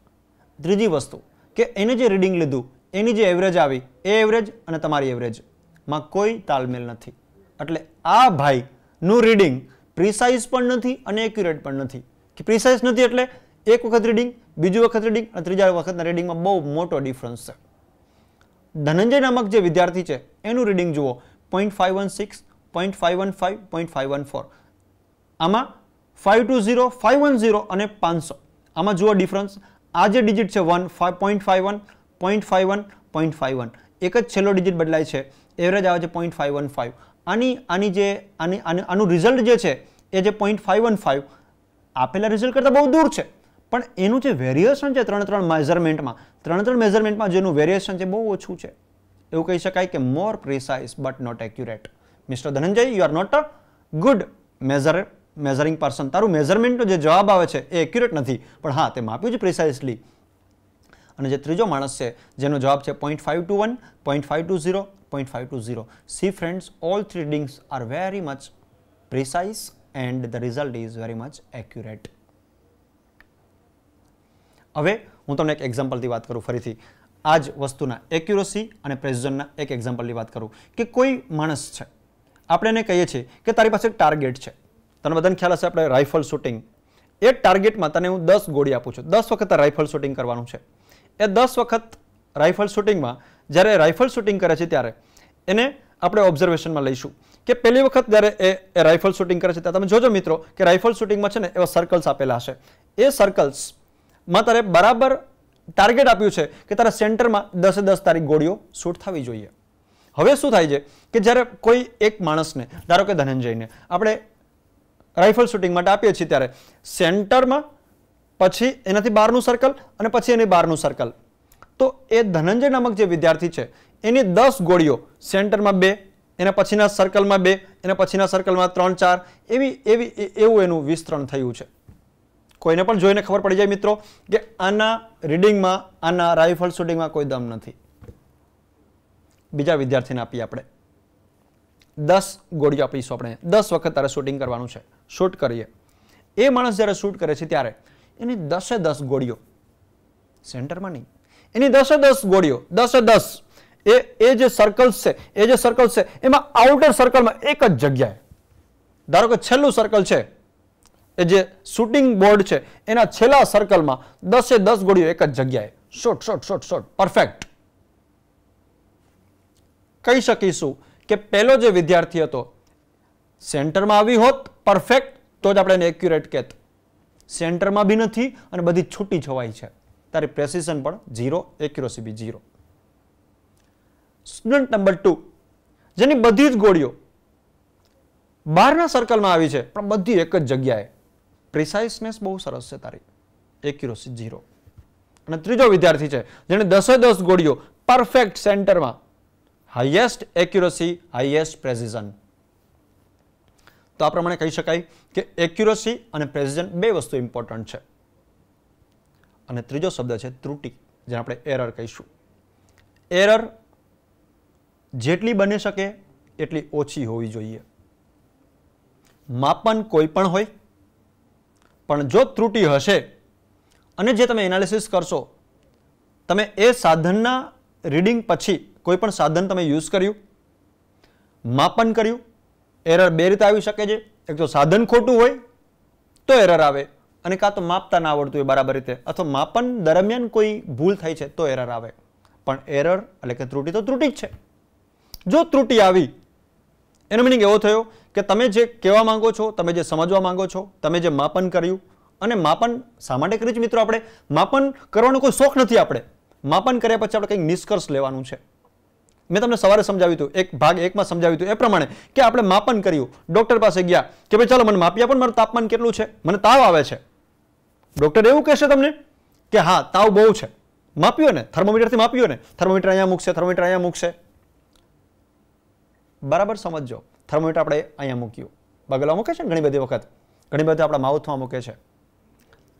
ત્રીજી વસ્તુ કે એને જે રીડિંગ લીધું એની જે એવરેજ આવી એ એવરેજ અને તમારી એવરેજમાં કોઈ તાલમેલ નથી એટલે આ ભાઈનું રીડિંગ પ્રિસાઇઝ પણ નથી અને એક્યુરેટ પણ નથી કે પ્રિસાઇઝ નથી એટલે એક વખત રીડિંગ બીજું વખત રીડિંગ અને ત્રીજા વખતના રીડિંગમાં બહુ મોટો ડિફરન્સ છે ધનંજય નામક જે વિદ્યાર્થી છે એનું રીડિંગ જુઓ point five one six point five one five point five one four આમાં five two zero five one zero અને પાંચસો આમાં જુઓ ડિફરન્સ આ જે ડિજિટ છે one point five one point five one point five one એક જ છેલ્લો ડિજિટ બદલાય છે એવરેજ આવે છે પોઈન્ટ ફાઇવ વન ફાઇવ આની આની જે આની આનું રિઝલ્ટ જે છે એ જે પોઈન્ટ ફાઇવ વન ફાઇવ આપેલા રિઝલ્ટ કરતાં બહુ દૂર છે પણ એનું જે વેરિએશન છે ત્રણ ત્રણ મેઝરમેન્ટમાં ત્રણ ત્રણ મેઝરમેન્ટમાં જેનું વેરિએશન છે બહુ ઓછું છે એવું કહી શકાય કે more precise but not accurate mister Dhananjay you are not a good measure measuring person તારું મેઝરમેન્ટનો જે જવાબ આવે છે એ એક્યુરેટ નથી પણ હા તે માપ્યું છે પ્રિસાઇઝલી અને જે ત્રીજો માણસ છે જેનો જવાબ છે point five two one point five two zero 0.5 to 0. See friends, all three readings are very much precise and the result is very much accurate. હવે હું તમને એક એક્ઝામ્પલથી વાત કરું ફરીથી આ જ વસ્તુના એક્યુરસી અને પ્રેસિઝનના એક એક્ઝામ્પલની વાત કરું કે કોઈ માણસ છે આપણે એને કહીએ છીએ કે તારી પાસે ટાર્ગેટ છે તને બધાને ખ્યાલ હશે આપણે રાઇફલ શૂટિંગ એ ટાર્ગેટમાં તને હું દસ ગોળી આપું છું દસ વખત રાઇફલ શૂટિંગ કરવાનું છે એ દસ વખત રાઇફલ શૂટિંગમાં જ્યારે રાઇફલ શૂટિંગ કરે છે ત્યારે એને આપણે ઓબ્ઝર્વેશનમાં લઈશું કે પહેલી વખત જ્યારે એ રાઇફલ શૂટિંગ કરે છે ત્યારે તમે જોજો મિત્રો કે રાઇફલ શૂટિંગમાં છે ને એવા સર્કલ્સ આપેલા હશે એ સર્કલ્સમાં તારે બરાબર ટાર્ગેટ આપ્યું છે કે તારા સેન્ટરમાં દસે દસ તારીખ ગોળીઓ શૂટ થવી જોઈએ હવે શું થાય છે કે જ્યારે કોઈ એક માણસને ધારો કે ધનંજયને આપણે રાઇફલ શૂટિંગ માટે આપીએ છીએ ત્યારે સેન્ટરમાં પછી એનાથી બહારનું સર્કલ અને પછી એની બહારનું સર્કલ તો એ ધનંજય નામક જે વિદ્યાર્થી છે એની દસ ગોળીઓ સેન્ટરમાં બે એના પછીના સર્કલમાં બે એના પછીના સર્કલમાં ત્રણ ચાર એવી એવી એવું એનું વિસ્તરણ થયું છે કોઈને પણ જોઈને ખબર પડી જાય મિત્રો કે આના રીડિંગમાં આના રાઇફલ શૂટિંગમાં કોઈ દમ નથી બીજા વિદ્યાર્થીને આપીએ આપણે દસ ગોળીઓ આપીશું આપણે દસ વખત તારે શૂટિંગ કરવાનું છે શૂટ કરીએ એ માણસ જ્યારે શૂટ કરે છે ત્યારે એની દસે દસ ગોળીઓ સેન્ટરમાં નહીં એની દસે દસ ગોળીઓ દસે દસ એ એ જે સર્કલ્સ છે એ જે સર્કલ્સ છે એમાં આઉટર સર્કલમાં એક જ જગ્યાએ ધારો કે છેલ્લું સર્કલ છે એ જે શૂટિંગ બોર્ડ છે એના છેલ્લા સર્કલમાં દસે દસ ગોળીઓ એક જ જગ્યાએ shot short short shot perfect કહી શકીશું કે પહેલો જે વિદ્યાર્થી હતો સેન્ટરમાં આવી હોત પરફેક્ટ તો જ આપણે એને એક્યુરેટ કહેત સેન્ટરમાં બી નથી અને બધી છૂટી છવાઈ છે ત્યારે પ્રેસિશન પણ ઝીરો એક્યુરસી બી ઝીરો સ્ટુડન્ટ નંબર ટુ જેની બધી જ ગોળીઓ બહારના સર્કલમાં આવી છે પણ બધી એક જ જગ્યાએ પ્રિસાઇઝનેસ બહુ સરસ છે તારી એક્યુરસી ઝીરો અને ત્રીજો વિદ્યાર્થી છે જેને દસે દસ ગોળીઓ પરફેક્ટ સેન્ટરમાં હાઈએસ્ટ એક્યુરસી હાઈએસ્ટ પ્રેસિઝન તો આ પ્રમાણે કહી શકાય કે એક્યુરસી અને પ્રેસિઝન બે વસ્તુ ઇમ્પોર્ટન્ટ છે અને ત્રીજો શબ્દ છે ત્રુટી જે આપણે એરર કહીશું એરર જેટલી બની શકે એટલી ઓછી હોવી જોઈએ માપન કોઈ પણ હોય પણ જો ત્રુટિ હશે અને જે તમે એનાલિસિસ કરશો તમે એ સાધનના રીડિંગ પછી કોઈ પણ સાધન તમે યુઝ કર્યું માપન કર્યું એરર બે રીતે આવી શકે છે એક તો સાધન ખોટું હોય તો એરર આવે અને કાં તો માપતા ના આવડતું હોય બરાબર રીતે અથવા માપન દરમિયાન કોઈ ભૂલ થાય છે તો એરર આવે પણ એરર એટલે કે ત્રુટિ તો ત્રુટિ જ છે જો ત્રુટિ આવી એનો મિનિંગ એવો થયો કે તમે જે કહેવા માંગો છો તમે જે સમજવા માંગો છો તમે જે માપન કર્યું અને માપન શા માટે કર્યું છે મિત્રો આપણે માપન કરવાનો કોઈ શોખ નથી આપણે માપન કર્યા પછી આપણે કંઈક નિષ્કર્ષ લેવાનું છે મેં તમને સવારે સમજાવ્યું હતું એક ભાગ એકમાં સમજાવ્યું હતું એ પ્રમાણે કે આપણે માપન કર્યું ડૉક્ટર પાસે ગયા કે ભાઈ ચાલો મને માપી આપો મારું તાપમાન કેટલું છે મને તાવ આવે છે ડૉક્ટર એવું કહેશે તમને કે હા તાવ બહુ છે માપ્યો ને થર્મોમીટરથી માપ્યો ને થર્મોમીટર અહીંયા મૂકશે થર્મોમીટર અહીંયા મૂકશે બરાબર સમજો થર્મોમીટર આપણે અહીંયા મૂક્યું બગલા મૂકે છે ને ઘણી બધી વખત ઘણી બધી આપણા માઉથમાં મૂકે છે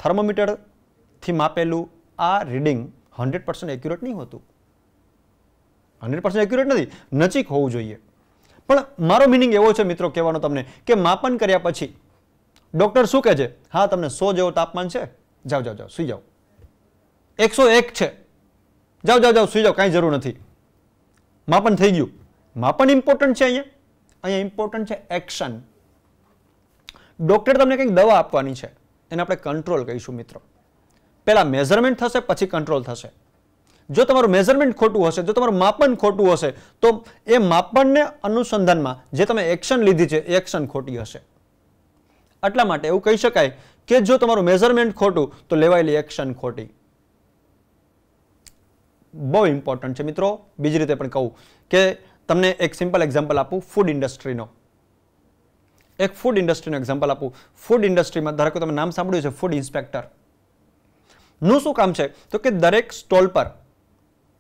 થર્મોમીટરથી માપેલું આ રીડિંગ હંડ્રેડ પર્સન્ટ એક્યુરેટ નહીં હોતું હંડ્રેડ પર્સન્ટ એક્યુરેટ નથી નજીક હોવું જોઈએ પણ મારો મિનિંગ એવો છે મિત્રો કહેવાનો તમને કે માપન કર્યા પછી ડૉક્ટર શું કહે છે હા તમને સો જેવો તાપમાન છે જાઓ જાઓ જાઓ સુઈ જાઓ એકસો એક છે જાઓ જાઓ જાઓ સુઈ જાઓ કાંઈ જરૂર નથી માપન થઈ ગયું માપન ઇમ્પોર્ટન્ટ છે અહીંયા અહીંયા ઇમ્પોર્ટન્ટ છે એક્શન ડૉક્ટર તમને કંઈક દવા આપવાની છે એને આપણે કંટ્રોલ કહીશું મિત્રો પહેલાં મેઝરમેન્ટ થશે પછી કંટ્રોલ થશે જો તમારું મેઝરમેન્ટ ખોટું હશે જો તમારું માપન ખોટું હશે તો એ માપનને અનુસંધાનમાં જે તમે એક્શન લીધી છે એ એક્શન ખોટી હશે આટલા માટે એવું કહી શકાય કે જો તમારું મેઝરમેન્ટ ખોટું તો લેવાયેલી એક્શન ખોટી બહુ ઇમ્પોર્ટન્ટ છે મિત્રો બીજી રીતે પણ કહું કે તમને એક સિમ્પલ એક્ઝામ્પલ આપું ફૂડ ઇન્ડસ્ટ્રીનો એક ફૂડ ઇન્ડસ્ટ્રીનો એક્ઝામ્પલ આપું ફૂડ ઇન્ડસ્ટ્રીમાં ધારો કે તમે નામ સાંભળ્યું છે ફૂડ ઇન્સ્પેક્ટર નું શું કામ છે તો કે દરેક સ્ટોલ પર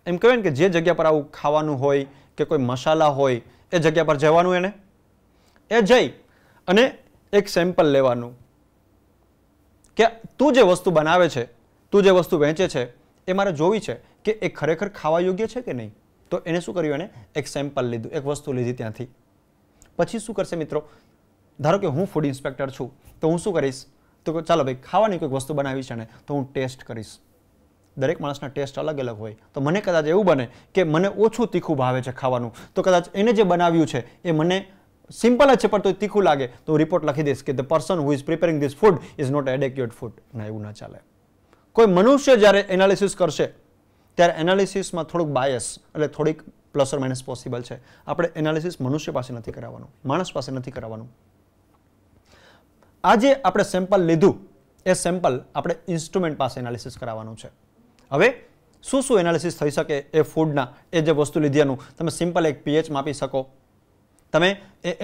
એમ કહેવાય ને કે જે જગ્યા પર આવું ખાવાનું હોય કે કોઈ મસાલા હોય એ જગ્યા પર જવાનું એને એ જઈ અને એક સેમ્પલ લેવાનું કે તું જે વસ્તુ બનાવે છે તું જે વસ્તુ વહેંચે છે એ મારે જોવી છે કે એ ખરેખર ખાવા યોગ્ય છે કે નહીં તો એને શું કર્યું એને એક સેમ્પલ લીધું એક વસ્તુ લીધી ત્યાંથી પછી શું કરશે મિત્રો ધારો કે હું ફૂડ ઇન્સ્પેક્ટર છું તો હું શું કરીશ તો ચાલો ભાઈ ખાવાની કોઈક વસ્તુ બનાવી છે ને તો હું ટેસ્ટ કરીશ દરેક માણસના ટેસ્ટ અલગ અલગ હોય તો મને કદાચ એવું બને કે મને ઓછું તીખું ભાવે છે ખાવાનું તો કદાચ એને જે બનાવ્યું છે એ મને સિમ્પલ જ છે પણ તો તીખું લાગે તો હું રિપોર્ટ લખી દઈશ કે the person who is preparing this food is not adequate food ના એવું ના ચાલે કોઈ મનુષ્ય જ્યારે એનાલિસિસ કરશે ત્યારે એનાલિસિસમાં થોડુંક બાયસ એટલે થોડીક પ્લસ ઓર માઇનસ પોસિબલ છે આપણે એનાલિસિસ મનુષ્ય પાસે નથી કરાવવાનું માણસ પાસે નથી કરાવવાનું આજે આપણે સેમ્પલ લીધું એ સેમ્પલ આપણે ઇન્સ્ટ્રુમેન્ટ પાસે એનાલિસિસ કરાવવાનું છે હવે શું શું એનાલિસિસ થઈ શકે એ ફૂડના એ જે વસ્તુ લીધી એનું તમે સિમ્પલ એક પીએચ માપી શકો તમે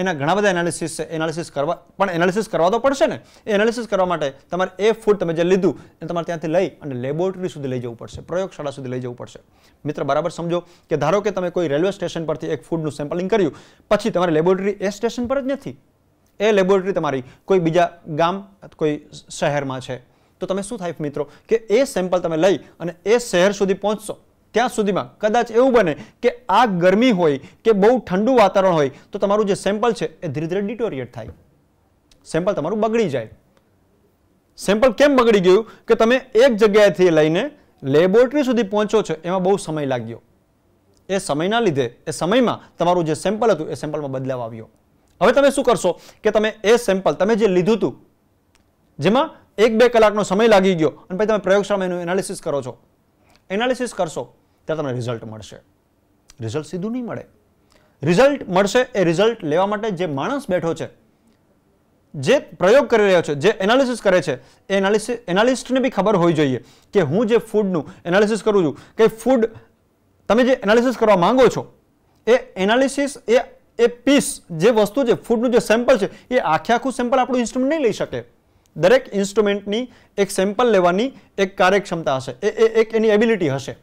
એના ઘણા બધા એનાલિસિસ છે એનાલિસિસ કરવા પણ એનાલિસિસ કરવા તો પડશે ને એ એનાલિસિસ કરવા માટે તમારે એ ફૂડ તમે જે લીધું એ તમારે ત્યાંથી લઈ અને લેબોરેટરી સુધી લઈ જવું પડશે પ્રયોગશાળા સુધી લઈ જવું પડશે મિત્ર બરાબર સમજો કે ધારો કે તમે કોઈ રેલવે સ્ટેશન પરથી એક ફૂડનું સેમ્પલિંગ કર્યું પછી તમારે લેબોરેટરી એ સ્ટેશન પર જ નથી એ લેબોરેટરી તમારી કોઈ બીજા ગામ કોઈ શહેરમાં છે તો તમે શું થાય મિત્રો કે એ સેમ્પલ તમે લઈ અને એ શહેર સુધી પહોંચશો ત્યાં સુધીમાં કદાચ એવું બને કે આ ગરમી હોય કે બહુ ઠંડુ વાતાવરણ હોય તો તમારું જે સેમ્પલ છે એ ધીરે ધીરે ડિટોરિએટ થાય સેમ્પલ તમારું બગડી જાય સેમ્પલ કેમ બગડી ગયું કે તમે એક જગ્યાએથી લઈને લેબોરેટરી સુધી પહોંચો છો એમાં બહુ સમય લાગ્યો એ સમયના લીધે એ સમયમાં તમારું જે સેમ્પલ હતું એ સેમ્પલમાં બદલાવ આવ્યો હવે તમે શું કરશો કે તમે એ સેમ્પલ તમે જે લીધું હતું જેમાં એક બે કલાકનો સમય લાગી ગયો અને પછી તમે પ્રયોગશાળામાં એનું એનાલિસિસ કરો છો એનાલિસિસ કરશો ત્યાં તમને રિઝલ્ટ મળશે રિઝલ્ટ સીધું નહીં મળે રિઝલ્ટ મળશે એ રિઝલ્ટ લેવા માટે જે માણસ બેઠો છે જે પ્રયોગ કરી રહ્યો છે જે એનાલિસિસ કરે છે એ એનાલિસિસ એનાલિસ્ટને બી ખબર હોવી જોઈએ કે હું જે ફૂડનું એનાલિસિસ કરું છું કે ફૂડ તમે જે એનાલિસિસ કરવા માંગો છો એ એનાલિસિસ એ એ પીસ જે વસ્તુ છે ફૂડનું જે સેમ્પલ છે એ આખે આખું સેમ્પલ આપણું ઇન્સ્ટ્રુમેન્ટ નહીં લઈ શકે દરેક ઇન્સ્ટ્રુમેન્ટની એક સેમ્પલ લેવાની એક કાર્યક્ષમતા હશે એ એક એની એબિલિટી હશે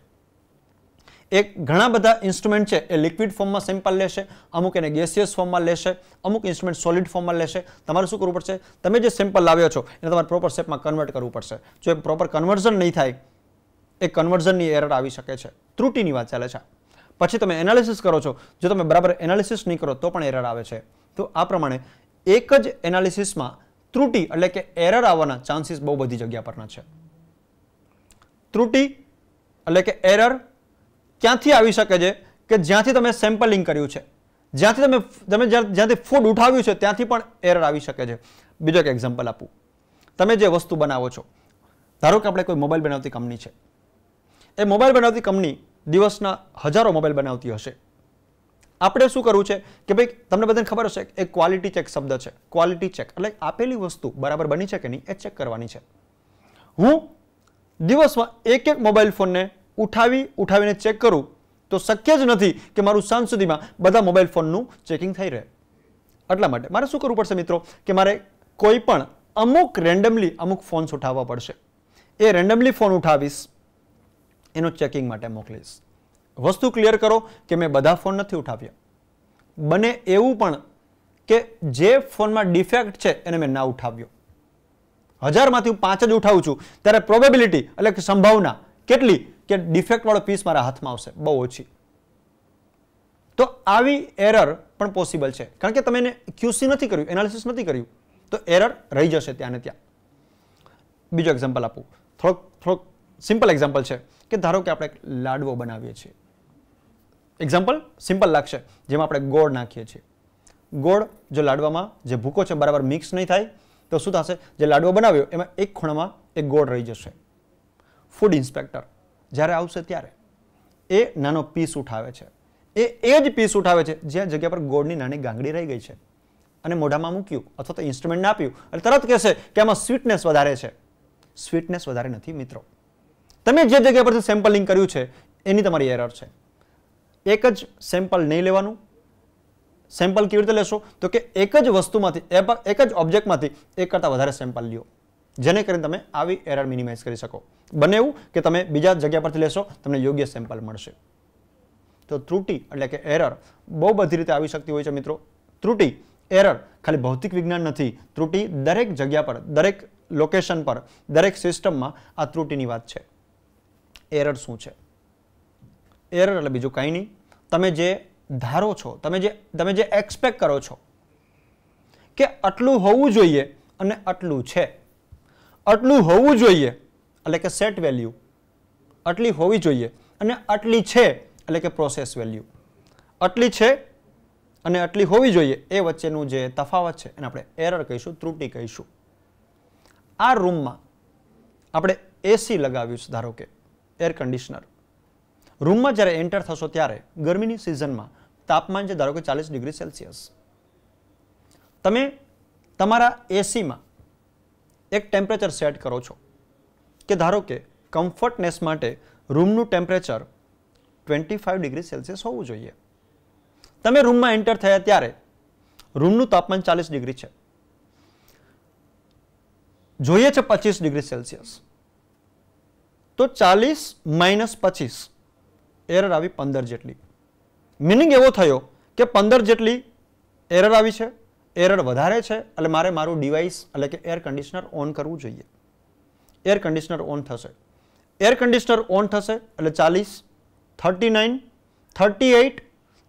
એક ઘણા બધા ઇન્સ્ટ્રુમેન્ટ છે એ લિક્વિડ ફોર્મમાં સેમ્પલ લેશે અમુક એને ગેસિયસ ફોર્મમાં લેશે અમુક ઇન્સ્ટ્રુમેન્ટ સોલિડ ફોર્મમાં લેશે તમારે શું કરવું પડશે તમે જે સેમ્પલ લાવ્યો છો એને તમારે પ્રોપર શેપમાં કન્વર્ટ કરવું પડશે જો એ પ્રોપર કન્વર્ઝન નહીં થાય એ કન્વર્ઝનની એરર આવી શકે છે ત્રુટિની વાત ચાલે છે પછી તમે એનાલિસિસ કરો છો જો તમે બરાબર એનાલિસિસ નહીં કરો તો પણ એરર આવે છે તો આ પ્રમાણે એક જ એનાલિસિસમાં ત્રુટિ એટલે કે એરર આવવાના ચાન્સીસ બહુ બધી જગ્યા પરના છે ત્રુટિ એટલે કે એરર ક્યાંથી આવી શકે છે કે જ્યાંથી તમે સેમ્પલિંગ કર્યું છે જ્યાંથી તમે તમે જ્યાંથી ફૂડ ઉઠાવ્યું છે ત્યાંથી પણ એરર આવી શકે છે બીજો એક એક્ઝામ્પલ આપું તમે જે વસ્તુ બનાવો છો ધારો કે આપણે કોઈ મોબાઈલ બનાવતી કંપની છે એ મોબાઈલ બનાવતી કંપની દિવસના હજારો મોબાઈલ બનાવતી હશે આપણે શું કરવું છે કે ભાઈ તમને બધાને ખબર હશે એક ક્વોલિટી ચેક શબ્દ છે ક્વોલિટી ચેક એટલે આપેલી વસ્તુ બરાબર બની છે કે નહીં એ ચેક કરવાની છે હું દિવસમાં એક એક મોબાઈલ ફોનને ઉઠાવી ઉઠાવીને ચેક કરું તો શક્ય જ નથી કે મારું સાંજ સુધીમાં બધા મોબાઈલ ફોનનું ચેકિંગ થઈ રહે એટલા માટે મારે શું કરવું પડશે મિત્રો કે મારે કોઈ પણ અમુક રેન્ડમલી અમુક ફોન્સ ઉઠાવવા પડશે એ રેન્ડમલી ફોન ઉઠાવીશ એનું ચેકિંગ માટે મોકલીશ વસ્તુ ક્લિયર કરો કે મેં બધા ફોન નથી ઉઠાવ્યા બને એવું પણ કે જે ફોનમાં ડિફેક્ટ છે એને મેં ના ઉઠાવ્યો હજારમાંથી હું પાંચ જ ઉઠાવું છું ત્યારે પ્રોબેબિલિટી એટલે કે સંભાવના કેટલી કે ડિફેક્ટવાળો પીસ મારા હાથમાં આવશે બહુ ઓછી તો આવી એરર પણ પોસિબલ છે કારણ કે તમે એને ક્યુસી નથી કર્યું એનાલિસિસ નથી કર્યું તો એરર રહી જશે ત્યાં ને ત્યાં બીજો એક્ઝામ્પલ આપું થોડોક થોડોક સિમ્પલ એક્ઝામ્પલ છે કે ધારો કે આપણે એક લાડવો બનાવીએ છીએ એક્ઝામ્પલ સિમ્પલ લાગશે જેમાં આપણે ગોળ નાખીએ છીએ ગોળ જો લાડવામાં જે ભૂકો છે બરાબર મિક્સ નહીં થાય તો શું થશે જે લાડવો બનાવ્યો એમાં એક ખૂણામાં એક ગોળ રહી જશે ફૂડ ઇન્સ્પેક્ટર જ્યારે આવશે ત્યારે એ નાનો પીસ ઉઠાવે છે એ એ જ પીસ ઉઠાવે છે જ્યાં જગ્યા પર ગોળની નાની ગાંગડી રહી ગઈ છે અને મોઢામાં મૂક્યું અથવા તો ઇન્સ્ટ્રુમેન્ટને આપ્યું એટલે તરત કહેશે કે આમાં સ્વીટનેસ વધારે છે સ્વીટનેસ વધારે નથી મિત્રો તમે જે જગ્યા પરથી સેમ્પલિંગ કર્યું છે એની તમારી એરર છે એક જ સેમ્પલ નહીં લેવાનું સેમ્પલ કેવી રીતે લેશો તો કે એક જ વસ્તુમાંથી એક જ ઓબ્જેક્ટમાંથી એક કરતાં વધારે સેમ્પલ લ્યો જેને કરીને તમે આવી એરર મિનિમાઇઝ કરી શકો બને એવું કે તમે બીજા જગ્યા પરથી લેશો તમને યોગ્ય સેમ્પલ મળશે તો ત્રુટિ એટલે કે એરર બહુ બધી રીતે આવી શકતી હોય છે મિત્રો ત્રુટી એરર ખાલી ભૌતિક વિજ્ઞાન નથી ત્રુટી દરેક જગ્યા પર દરેક લોકેશન પર દરેક સિસ્ટમમાં આ ત્રુટિની વાત છે એરર શું છે એરર એટલે બીજું કંઈ નહીં તમે જે ધારો છો તમે જે તમે જે એક્સપેક્ટ કરો છો કે આટલું હોવું જોઈએ અને આટલું છે આટલું હોવું જોઈએ એટલે કે સેટ વેલ્યુ આટલી હોવી જોઈએ અને આટલી છે એટલે કે પ્રોસેસ વેલ્યુ આટલી છે અને આટલી હોવી જોઈએ એ વચ્ચેનું જે તફાવત છે એને આપણે એરર કહીશું ત્રુટી કહીશું આ રૂમમાં આપણે એસી લગાવ્યું છે ધારો કે એર કન્ડિશનર રૂમમાં જ્યારે એન્ટર થશો ત્યારે ગરમીની સિઝનમાં તાપમાન છે ધારો કે ચાલીસ ડિગ્રી સેલ્સિયસ તમે તમારા એસીમાં એક ટેમ્પરેચર સેટ કરો છો કે ધારો કે કમ્ફર્ટનેસ માટે રૂમનું temperature twenty five degree Celsius હોવું જોઈએ તમે રૂમમાં એન્ટર થયા ત્યારે રૂમનું તાપમાન ચાલીસ ડિગ્રી છે જોઈએ છે પચીસ ડિગ્રી સેલ્સિયસ તો ચાલીસ માઇનસ પચીસ એરર આવી પંદર જેટલી મિનિંગ એવો થયો કે પંદર જેટલી એરર આવી છે એરર વધારે છે એટલે મારે મારું ડિવાઇસ એટલે કે એર કન્ડિશનર ઓન કરવું જોઈએ એર કન્ડિશનર ઓન થશે એર કન્ડિશનર ઓન થશે એટલે ચાલીસ thirty nine thirty eight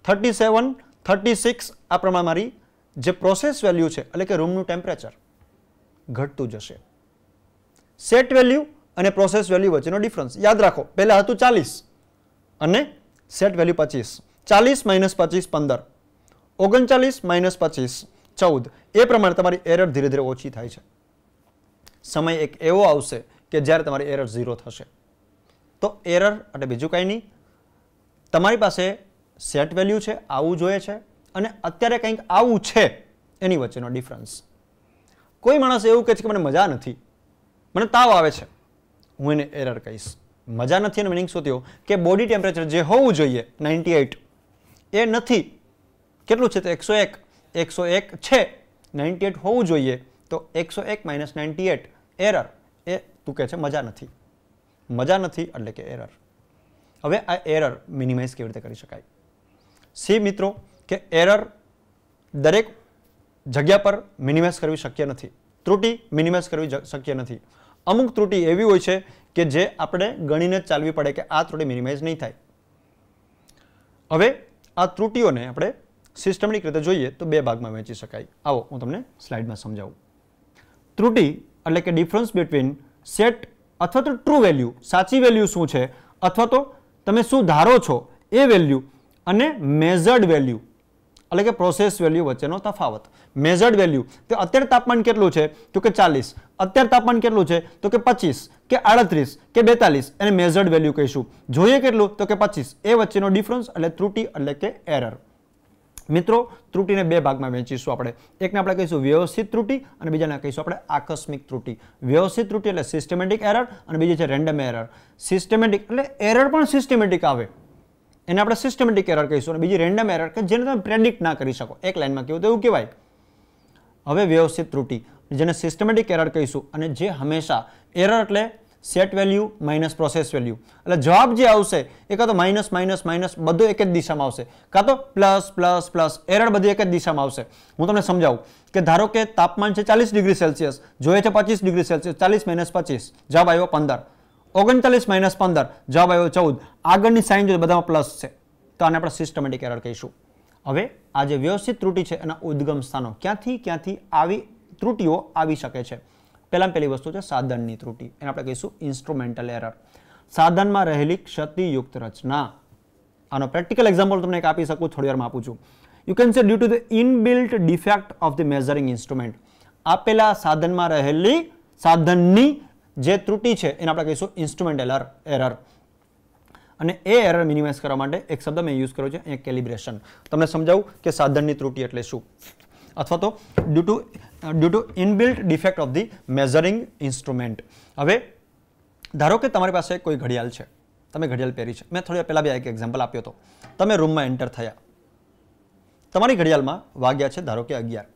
thirty seven thirty six આ પ્રમાણે મારી જે પ્રોસેસ વેલ્યુ છે એટલે કે રૂમનું ટેમ્પરેચર ઘટતું જશે સેટ વેલ્યુ અને પ્રોસેસ વેલ્યુ વચ્ચેનો ડિફરન્સ યાદ રાખો પહેલાં હતું ચાલીસ અને સેટ વેલ્યુ પચીસ ચાલીસ માઇનસ પચીસ પંદર ઓગણચાલીસ માઇનસ પચીસ ચૌદ એ પ્રમાણે તમારી એરર ધીરે ધીરે ઓછી થાય છે સમય એક એવો આવશે કે જ્યારે તમારી એરર ઝીરો થશે તો એરર એટલે બીજું કંઈ નહીં તમારી પાસે સેટ વેલ્યુ છે આવું જોઈએ છે અને અત્યારે કંઈક આવું છે એની વચ્ચેનો ડિફરન્સ કોઈ માણસ એવું કહે છે કે મને મજા નથી મને તાવ આવે છે હું એને એરર કહીશ મજા નથી અને મિનિંગ શું થયો કે બોડી ટેમ્પરેચર જે હોવું જોઈએ નાઇન્ટી એઇટ એ નથી કેટલું છે તો એકસો એક એકસો એક છે નાઇન્ટી એટ હોવું જોઈએ તો એકસો એક માઇનસ નાઇન્ટી એટ એરર એ તું કહે છે મજા નથી મજા નથી એટલે કે એરર હવે આ એરર મિનિમાઇઝ કેવી રીતે કરી શકાય સી મિત્રો કે એરર દરેક જગ્યા પર મિનિમાઇઝ કરવી શક્ય નથી ત્રુટી મિનિમાઇઝ કરવી શક્ય નથી અમુક ત્રુટી એવી હોય છે કે જે આપણે ગણીને ચાલવી પડે કે આ ત્રુટી મિનિમાઇઝ નહીં થાય હવે આ ત્રુટિઓને આપણે સિસ્ટમિક રીતે જોઈએ તો બે ભાગમાં વહેંચી શકાય આવો હું તમને સ્લાઇડમાં સમજાવું ત્રુટી એટલે કે ડિફરન્સ બિટવીન સેટ અથવા તો ટ્રુ વેલ્યુ સાચી વેલ્યુ શું છે અથવા તો તમે શું ધારો છો એ વેલ્યુ અને મેઝર્ડ વેલ્યુ એટલે કે પ્રોસેસ વેલ્યુ વચ્ચેનો તફાવત મેઝર્ડ વેલ્યુ તો અત્યારે તાપમાન કેટલું છે તો કે ચાલીસ અત્યારે તાપમાન કેટલું છે તો કે પચીસ કે આડત્રીસ કે બેતાલીસ એને મેઝર્ડ વેલ્યુ કહીશું જોઈએ કેટલું તો કે પચીસ એ વચ્ચેનો ડિફરન્સ એટલે ત્રુટી એટલે કે એરર મિત્રો ત્રુટિને બે ભાગમાં વેચીશું આપણે એકને આપણે કહીશું વ્યવસ્થિત ત્રુટિ અને બીજાને કહીશું આપણે આકસ્મિક ત્રુટિ વ્યવસ્થિત ત્રુટી એટલે સિસ્ટમેટિક એરર અને બીજી છે રેન્ડમ એરર સિસ્ટમેટિક એટલે એરર પણ સિસ્ટમેટિક આવે એને આપણે સિસ્ટમેટિક એરર કહીશું અને બીજી રેન્ડમ એરર કે જેને તમે પ્રેડિક્ટ ના કરી શકો એક લાઇનમાં કહેવું તો કહેવાય હવે વ્યવસ્થિત ત્રુટિ જેને સિસ્ટમેટિક એરર કહીશું અને જે હંમેશા એરર એટલે set value minus process value એટલે જવાબ જે આવશે એ કાં તો માઇનસ માઇનસ માઇનસ બધું એક જ દિશામાં આવશે કાં તો પ્લસ પ્લસ પ્લસ એરર બધી એક જ દિશામાં આવશે હું તમને સમજાવું કે ધારો કે તાપમાન છે ચાલીસ ડિગ્રી સેલ્સિયસ જોઈએ છે પચીસ ડિગ્રી સેલ્સિયસ ચાલીસ માઇનસ પચીસ જવાબ આવ્યો પંદર ઓગણચાલીસ માઇનસ પંદર જવાબ આવ્યો ચૌદ આગળની સાઇન જો બધામાં પ્લસ છે તો આને આપણે સિસ્ટમેટિક એરર કહીશું હવે આ જે વ્યવસ્થિત ત્રુટિ છે એના ઉદ્ગમ સ્થાનો ક્યાંથી ક્યાંથી આવી ત્રુટીઓ આવી શકે છે પહેલાં પહેલી વસ્તુ છે સાધનની ત્રુટિ એને આપણે કહીશું ઇન્સ્ટ્રુમેન્ટલ એરર સાધનમાં રહેલી ક્ષતિયુક્ત રચના આનો પ્રેક્ટિકલ એક્ઝામ્પલ તમને એક આપી શકું થોડી વારમાં આપું છું you can say due to the inbuilt defect of the measuring instrument આપેલા સાધનમાં રહેલી સાધનની જે ત્રુટિ છે એને આપણે કહીશું ઇન્સ્ટ્રુમેન્ટ એલર એરર અને એ એરર મિનિમાઇઝ કરવા માટે એક શબ્દ મેં યુઝ કર્યો છે અહીંયા કેલિબ્રેશન તમને સમજાવું કે સાધનની ત્રુટી એટલે શું અથવા તો due to due to inbuilt defect of the measuring instrument હવે ધારો કે તમારી પાસે કોઈ ઘડિયાળ છે તમે ઘડિયાળ પહેરી છે મેં થોડી પહેલાં બી એક એક્ઝામ્પલ આપ્યો હતો તમે રૂમમાં એન્ટર થયા તમારી ઘડિયાળમાં વાગ્યા છે ધારો કે અગિયાર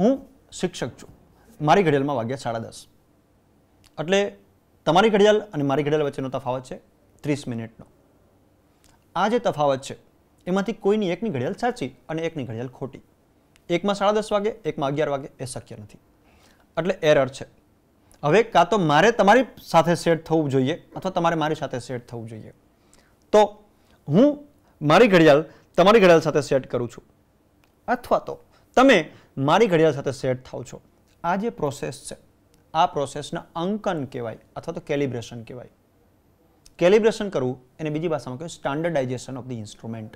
હું શિક્ષક છું મારી ઘડિયાળમાં વાગ્યા સાડા દસ એટલે તમારી ઘડિયાળ અને મારી ઘડિયાળ વચ્ચેનો તફાવત છે ત્રીસ મિનિટનો આ જે તફાવત છે એમાંથી કોઈની એકની ઘડિયાળ સાચી અને એકની ઘડિયાળ ખોટી એકમાં સાડા દસ વાગે એકમાં અગિયાર વાગે એ શક્ય નથી એટલે એરર છે હવે કાં તો મારે તમારી સાથે સેટ થવું જોઈએ અથવા તમારે મારી સાથે સેટ થવું જોઈએ તો હું મારી ઘડિયાળ તમારી ઘડિયાળ સાથે સેટ કરું છું અથવા તો તમે મારી ઘડિયાળ સાથે સેટ થાવ છો આ જે પ્રોસેસ છે આ પ્રોસેસને અંકન કહેવાય અથવા તો કેલિબ્રેશન કહેવાય કેલિબ્રેશન કરવું એને બીજી ભાષામાં કહ્યું standardisation of the instrument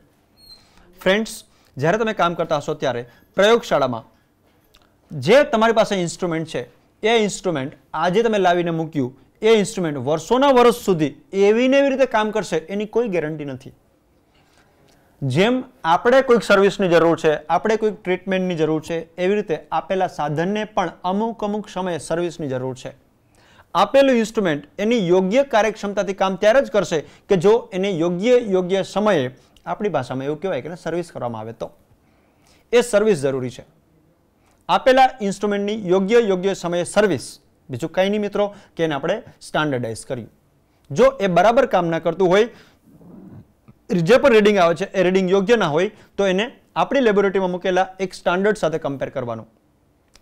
friends જ્યારે તમે કામ કરતા હશો ત્યારે પ્રયોગશાળામાં જે તમારી પાસે ઇન્સ્ટ્રુમેન્ટ છે એ ઇન્સ્ટ્રુમેન્ટ આજે તમે લાવીને મૂક્યું એ ઇન્સ્ટ્રુમેન્ટ વર્ષોના વર્ષ સુધી એવી ને એવી રીતે કામ કરશે એની કોઈ ગેરંટી નથી જેમ આપણે કોઈક સર્વિસની જરૂર છે આપણે કોઈક ટ્રીટમેન્ટની જરૂર છે એવી રીતે આપેલા સાધનને પણ અમુક અમુક સમયે સર્વિસની જરૂર છે આપેલું ઇન્સ્ટ્રુમેન્ટ એની યોગ્ય કાર્યક્ષમતાથી કામ ત્યારે જ કરશે કે જો એને યોગ્ય યોગ્ય સમયે આપણી ભાષામાં એવું કહેવાય કે સર્વિસ કરવામાં આવે તો એ સર્વિસ જરૂરી છે આપેલા ઇન્સ્ટ્રુમેન્ટની યોગ્ય યોગ્ય સમયે સર્વિસ બીજું કંઈ નહીં મિત્રો કે એને આપણે સ્ટાન્ડર્ડાઇઝ કર્યું જો એ બરાબર કામ ના કરતું હોય જે પણ રીડિંગ આવે છે એ રીડિંગ યોગ્ય ના હોય તો એને આપણી લેબોરેટરીમાં મૂકેલા એક સ્ટાન્ડર્ડ સાથે કમ્પેર કરવાનું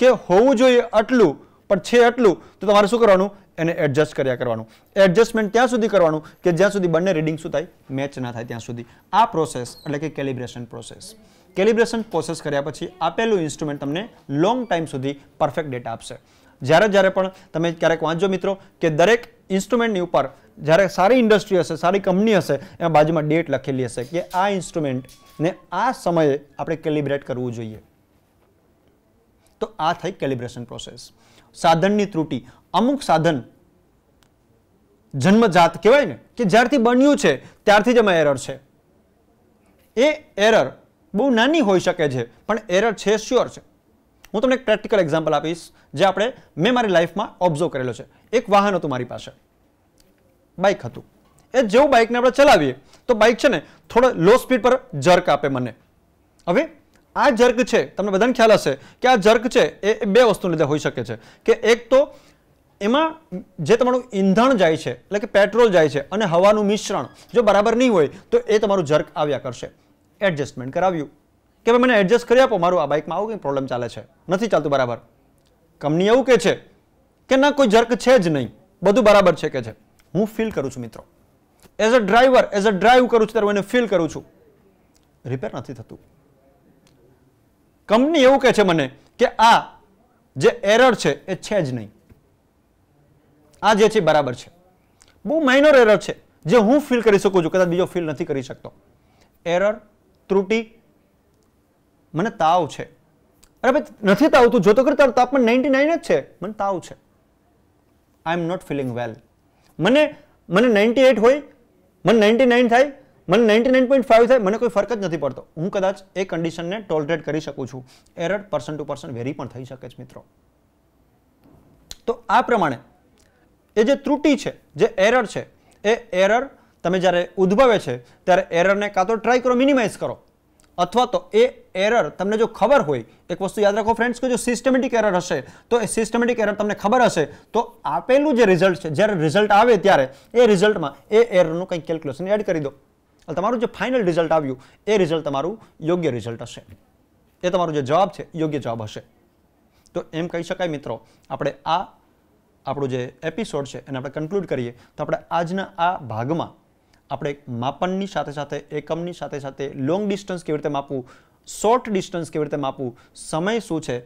કે હોવું જોઈએ આટલું પણ છે આટલું તો તમારે શું કરવાનું એને એડજસ્ટ કર્યા કરવાનું એડજસ્ટમેન્ટ ત્યાં સુધી કરવાનું કે જ્યાં સુધી બંને રીડિંગ શું થાય મેચ ના થાય ત્યાં સુધી આ પ્રોસેસ એટલે કે કેલિબ્રેશન પ્રોસેસ કેલિબ્રેશન પ્રોસેસ કર્યા પછી આપેલું ઇન્સ્ટ્રુમેન્ટ તમને લોંગ ટાઈમ સુધી પરફેક્ટ ડેટા આપશે જ્યારે જ્યારે પણ તમે ક્યારેક વાંચજો મિત્રો કે દરેક ઇન્સ્ટ્રુમેન્ટની ઉપર જ્યારે સારી ઇન્ડસ્ટ્રી હશે સારી કંપની હશે એમાં બાજુમાં ડેટ લખેલી હશે કે આ ઇન્સ્ટ્રુમેન્ટને આ સમયે આપણે કેલિબ્રેટ કરવું જોઈએ તો આ થઈ કેલિબ્રેશન પ્રોસેસ સાધનની ત્રુટિ અમુક સાધન જન્મજાત કહેવાય ને કે જ્યારથી બન્યું છે ત્યારથી જ એમાં એરર છે એ એરર બહુ નાની હોઈ શકે છે પણ એરર છે શ્યોર છે હું તમને એક પ્રેક્ટિકલ એક્ઝામ્પલ આપીશ જે આપણે મેં મારી લાઈફમાં ઓબ્ઝર્વ કરેલો છે એક વાહન હતું મારી પાસે બાઇક હતું એ જેવું બાઇકને આપણે ચલાવીએ તો બાઇક છે ને થોડો લો સ્પીડ પર જર્ક આપે મને હવે આ જર્ક છે તમને બધાને ખ્યાલ હશે કે આ જર્ક છે એ બે વસ્તુને લીધે હોઈ શકે છે કે એક તો એમાં જે તમારું ઈંધણ જાય છે એટલે કે પેટ્રોલ જાય છે અને હવાનું મિશ્રણ જો બરાબર નહીં હોય તો એ તમારું જર્ક આવ્યા કરશે એડજસ્ટમેન્ટ કરાવ્યું કે ભાઈ મને એડજસ્ટ કરી આપો મારું આ બાઇકમાં આવું કંઈ પ્રોબ્લેમ ચાલે છે નથી ચાલતું બરાબર કંપની એવું કે છે કે ના કોઈ જર્ક છે જ નહીં બધું બરાબર છે કે છે હું ફીલ કરું છું મિત્રો as a driver as a drive કરું છું ત્યારે હું એને ફીલ કરું છું રિપેર નથી થતું કંપની એવું કહે છે મને કે આ જે એરર છે એ છે જ નહીં આ જે છે બરાબર છે બહુ માઇનોર એરર છે જે હું ફીલ કરી શકું છું કદાચ બીજો ફીલ નથી કરી શકતો એરર ત્રુટી મને તાવ છે અરે ભાઈ નથી તાવ તું જોતો કરતા પણ નાઇન્ટી નાઇન જ છે મને તાવ છે આઈ એમ નોટ ફિલિંગ વેલ મને મને નાઇન્ટી એટ હોય મને નાઇન્ટી નાઇન થાય મને નાઇન્ટી નાઇન પોઈન્ટ ફાઇવ થાય મને કોઈ ફરક જ નથી પડતો હું કદાચ એ કન્ડિશનને ટોલરેટ કરી શકું છું error person to person vary પણ થઈ શકે છે મિત્રો તો આ પ્રમાણે એ જે ત્રુટિ છે જે એરર છે એ એરર તમે જ્યારે ઉદ્ભવે છે ત્યારે એરરને કાં તો ટ્રાય કરો મિનિમાઇઝ કરો અથવા તો એ એરર તમને જો ખબર હોય એક વસ્તુ યાદ રાખો ફ્રેન્ડ્સ કે જો સિસ્ટમેટિક એરર હશે તો એ સિસ્ટમેટિક એરર તમને ખબર હશે તો આપેલું જે રિઝલ્ટ છે જ્યારે રિઝલ્ટ આવે ત્યારે એ રિઝલ્ટમાં એ એરરનું કંઈક કેલ્ક્યુલેશન એડ કરી દો તમારું જે ફાઇનલ રિઝલ્ટ આવ્યું એ રિઝલ્ટ તમારું યોગ્ય રિઝલ્ટ હશે એ તમારો જે જવાબ છે યોગ્ય જવાબ હશે તો એમ કહી શકાય મિત્રો આપણે આ આપણું જે એપિસોડ છે એને આપણે કન્ક્લુડ કરીએ તો આપણે આજના આ ભાગમાં આપણે માપનની સાથે સાથે એકમની સાથે સાથે લોંગ ડિસ્ટન્સ કેવી રીતે માપવું શોર્ટ ડિસ્ટન્સ કેવી રીતે માપવું સમય શું છે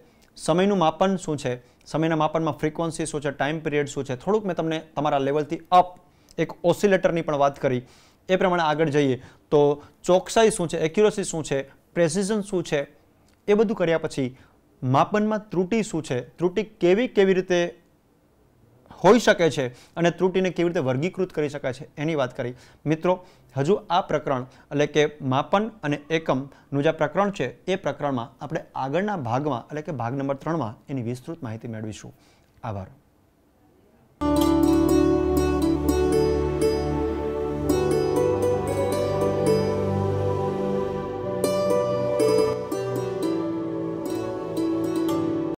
સમયનું માપન શું છે સમયના માપનમાં ફ્રીક્વન્સી શું છે ટાઈમ પિરિયડ શું છે થોડુંક મેં તમને તમારા લેવલથી અપ એક ઓસિલેટરની પણ વાત કરી એ પ્રમાણે આગળ જઈએ તો ચોકસાઈ શું છે એક્યુરસી શું છે પ્રેસિઝન શું છે એ બધું કર્યા પછી માપનમાં ત્રુટિ શું છે ત્રુટિ કેવી કેવી રીતે હોઈ શકે છે અને ત્રુટિને કેવી રીતે વર્ગીકૃત કરી શકાય છે એની વાત કરી મિત્રો હજુ આ પ્રકરણ એટલે કે માપન અને એકમનું જે પ્રકરણ છે એ પ્રકરણમાં આપણે આગળના ભાગમાં એટલે કે ભાગ નંબર ત્રણમાં એની વિસ્તૃત માહિતી મેળવીશું આભાર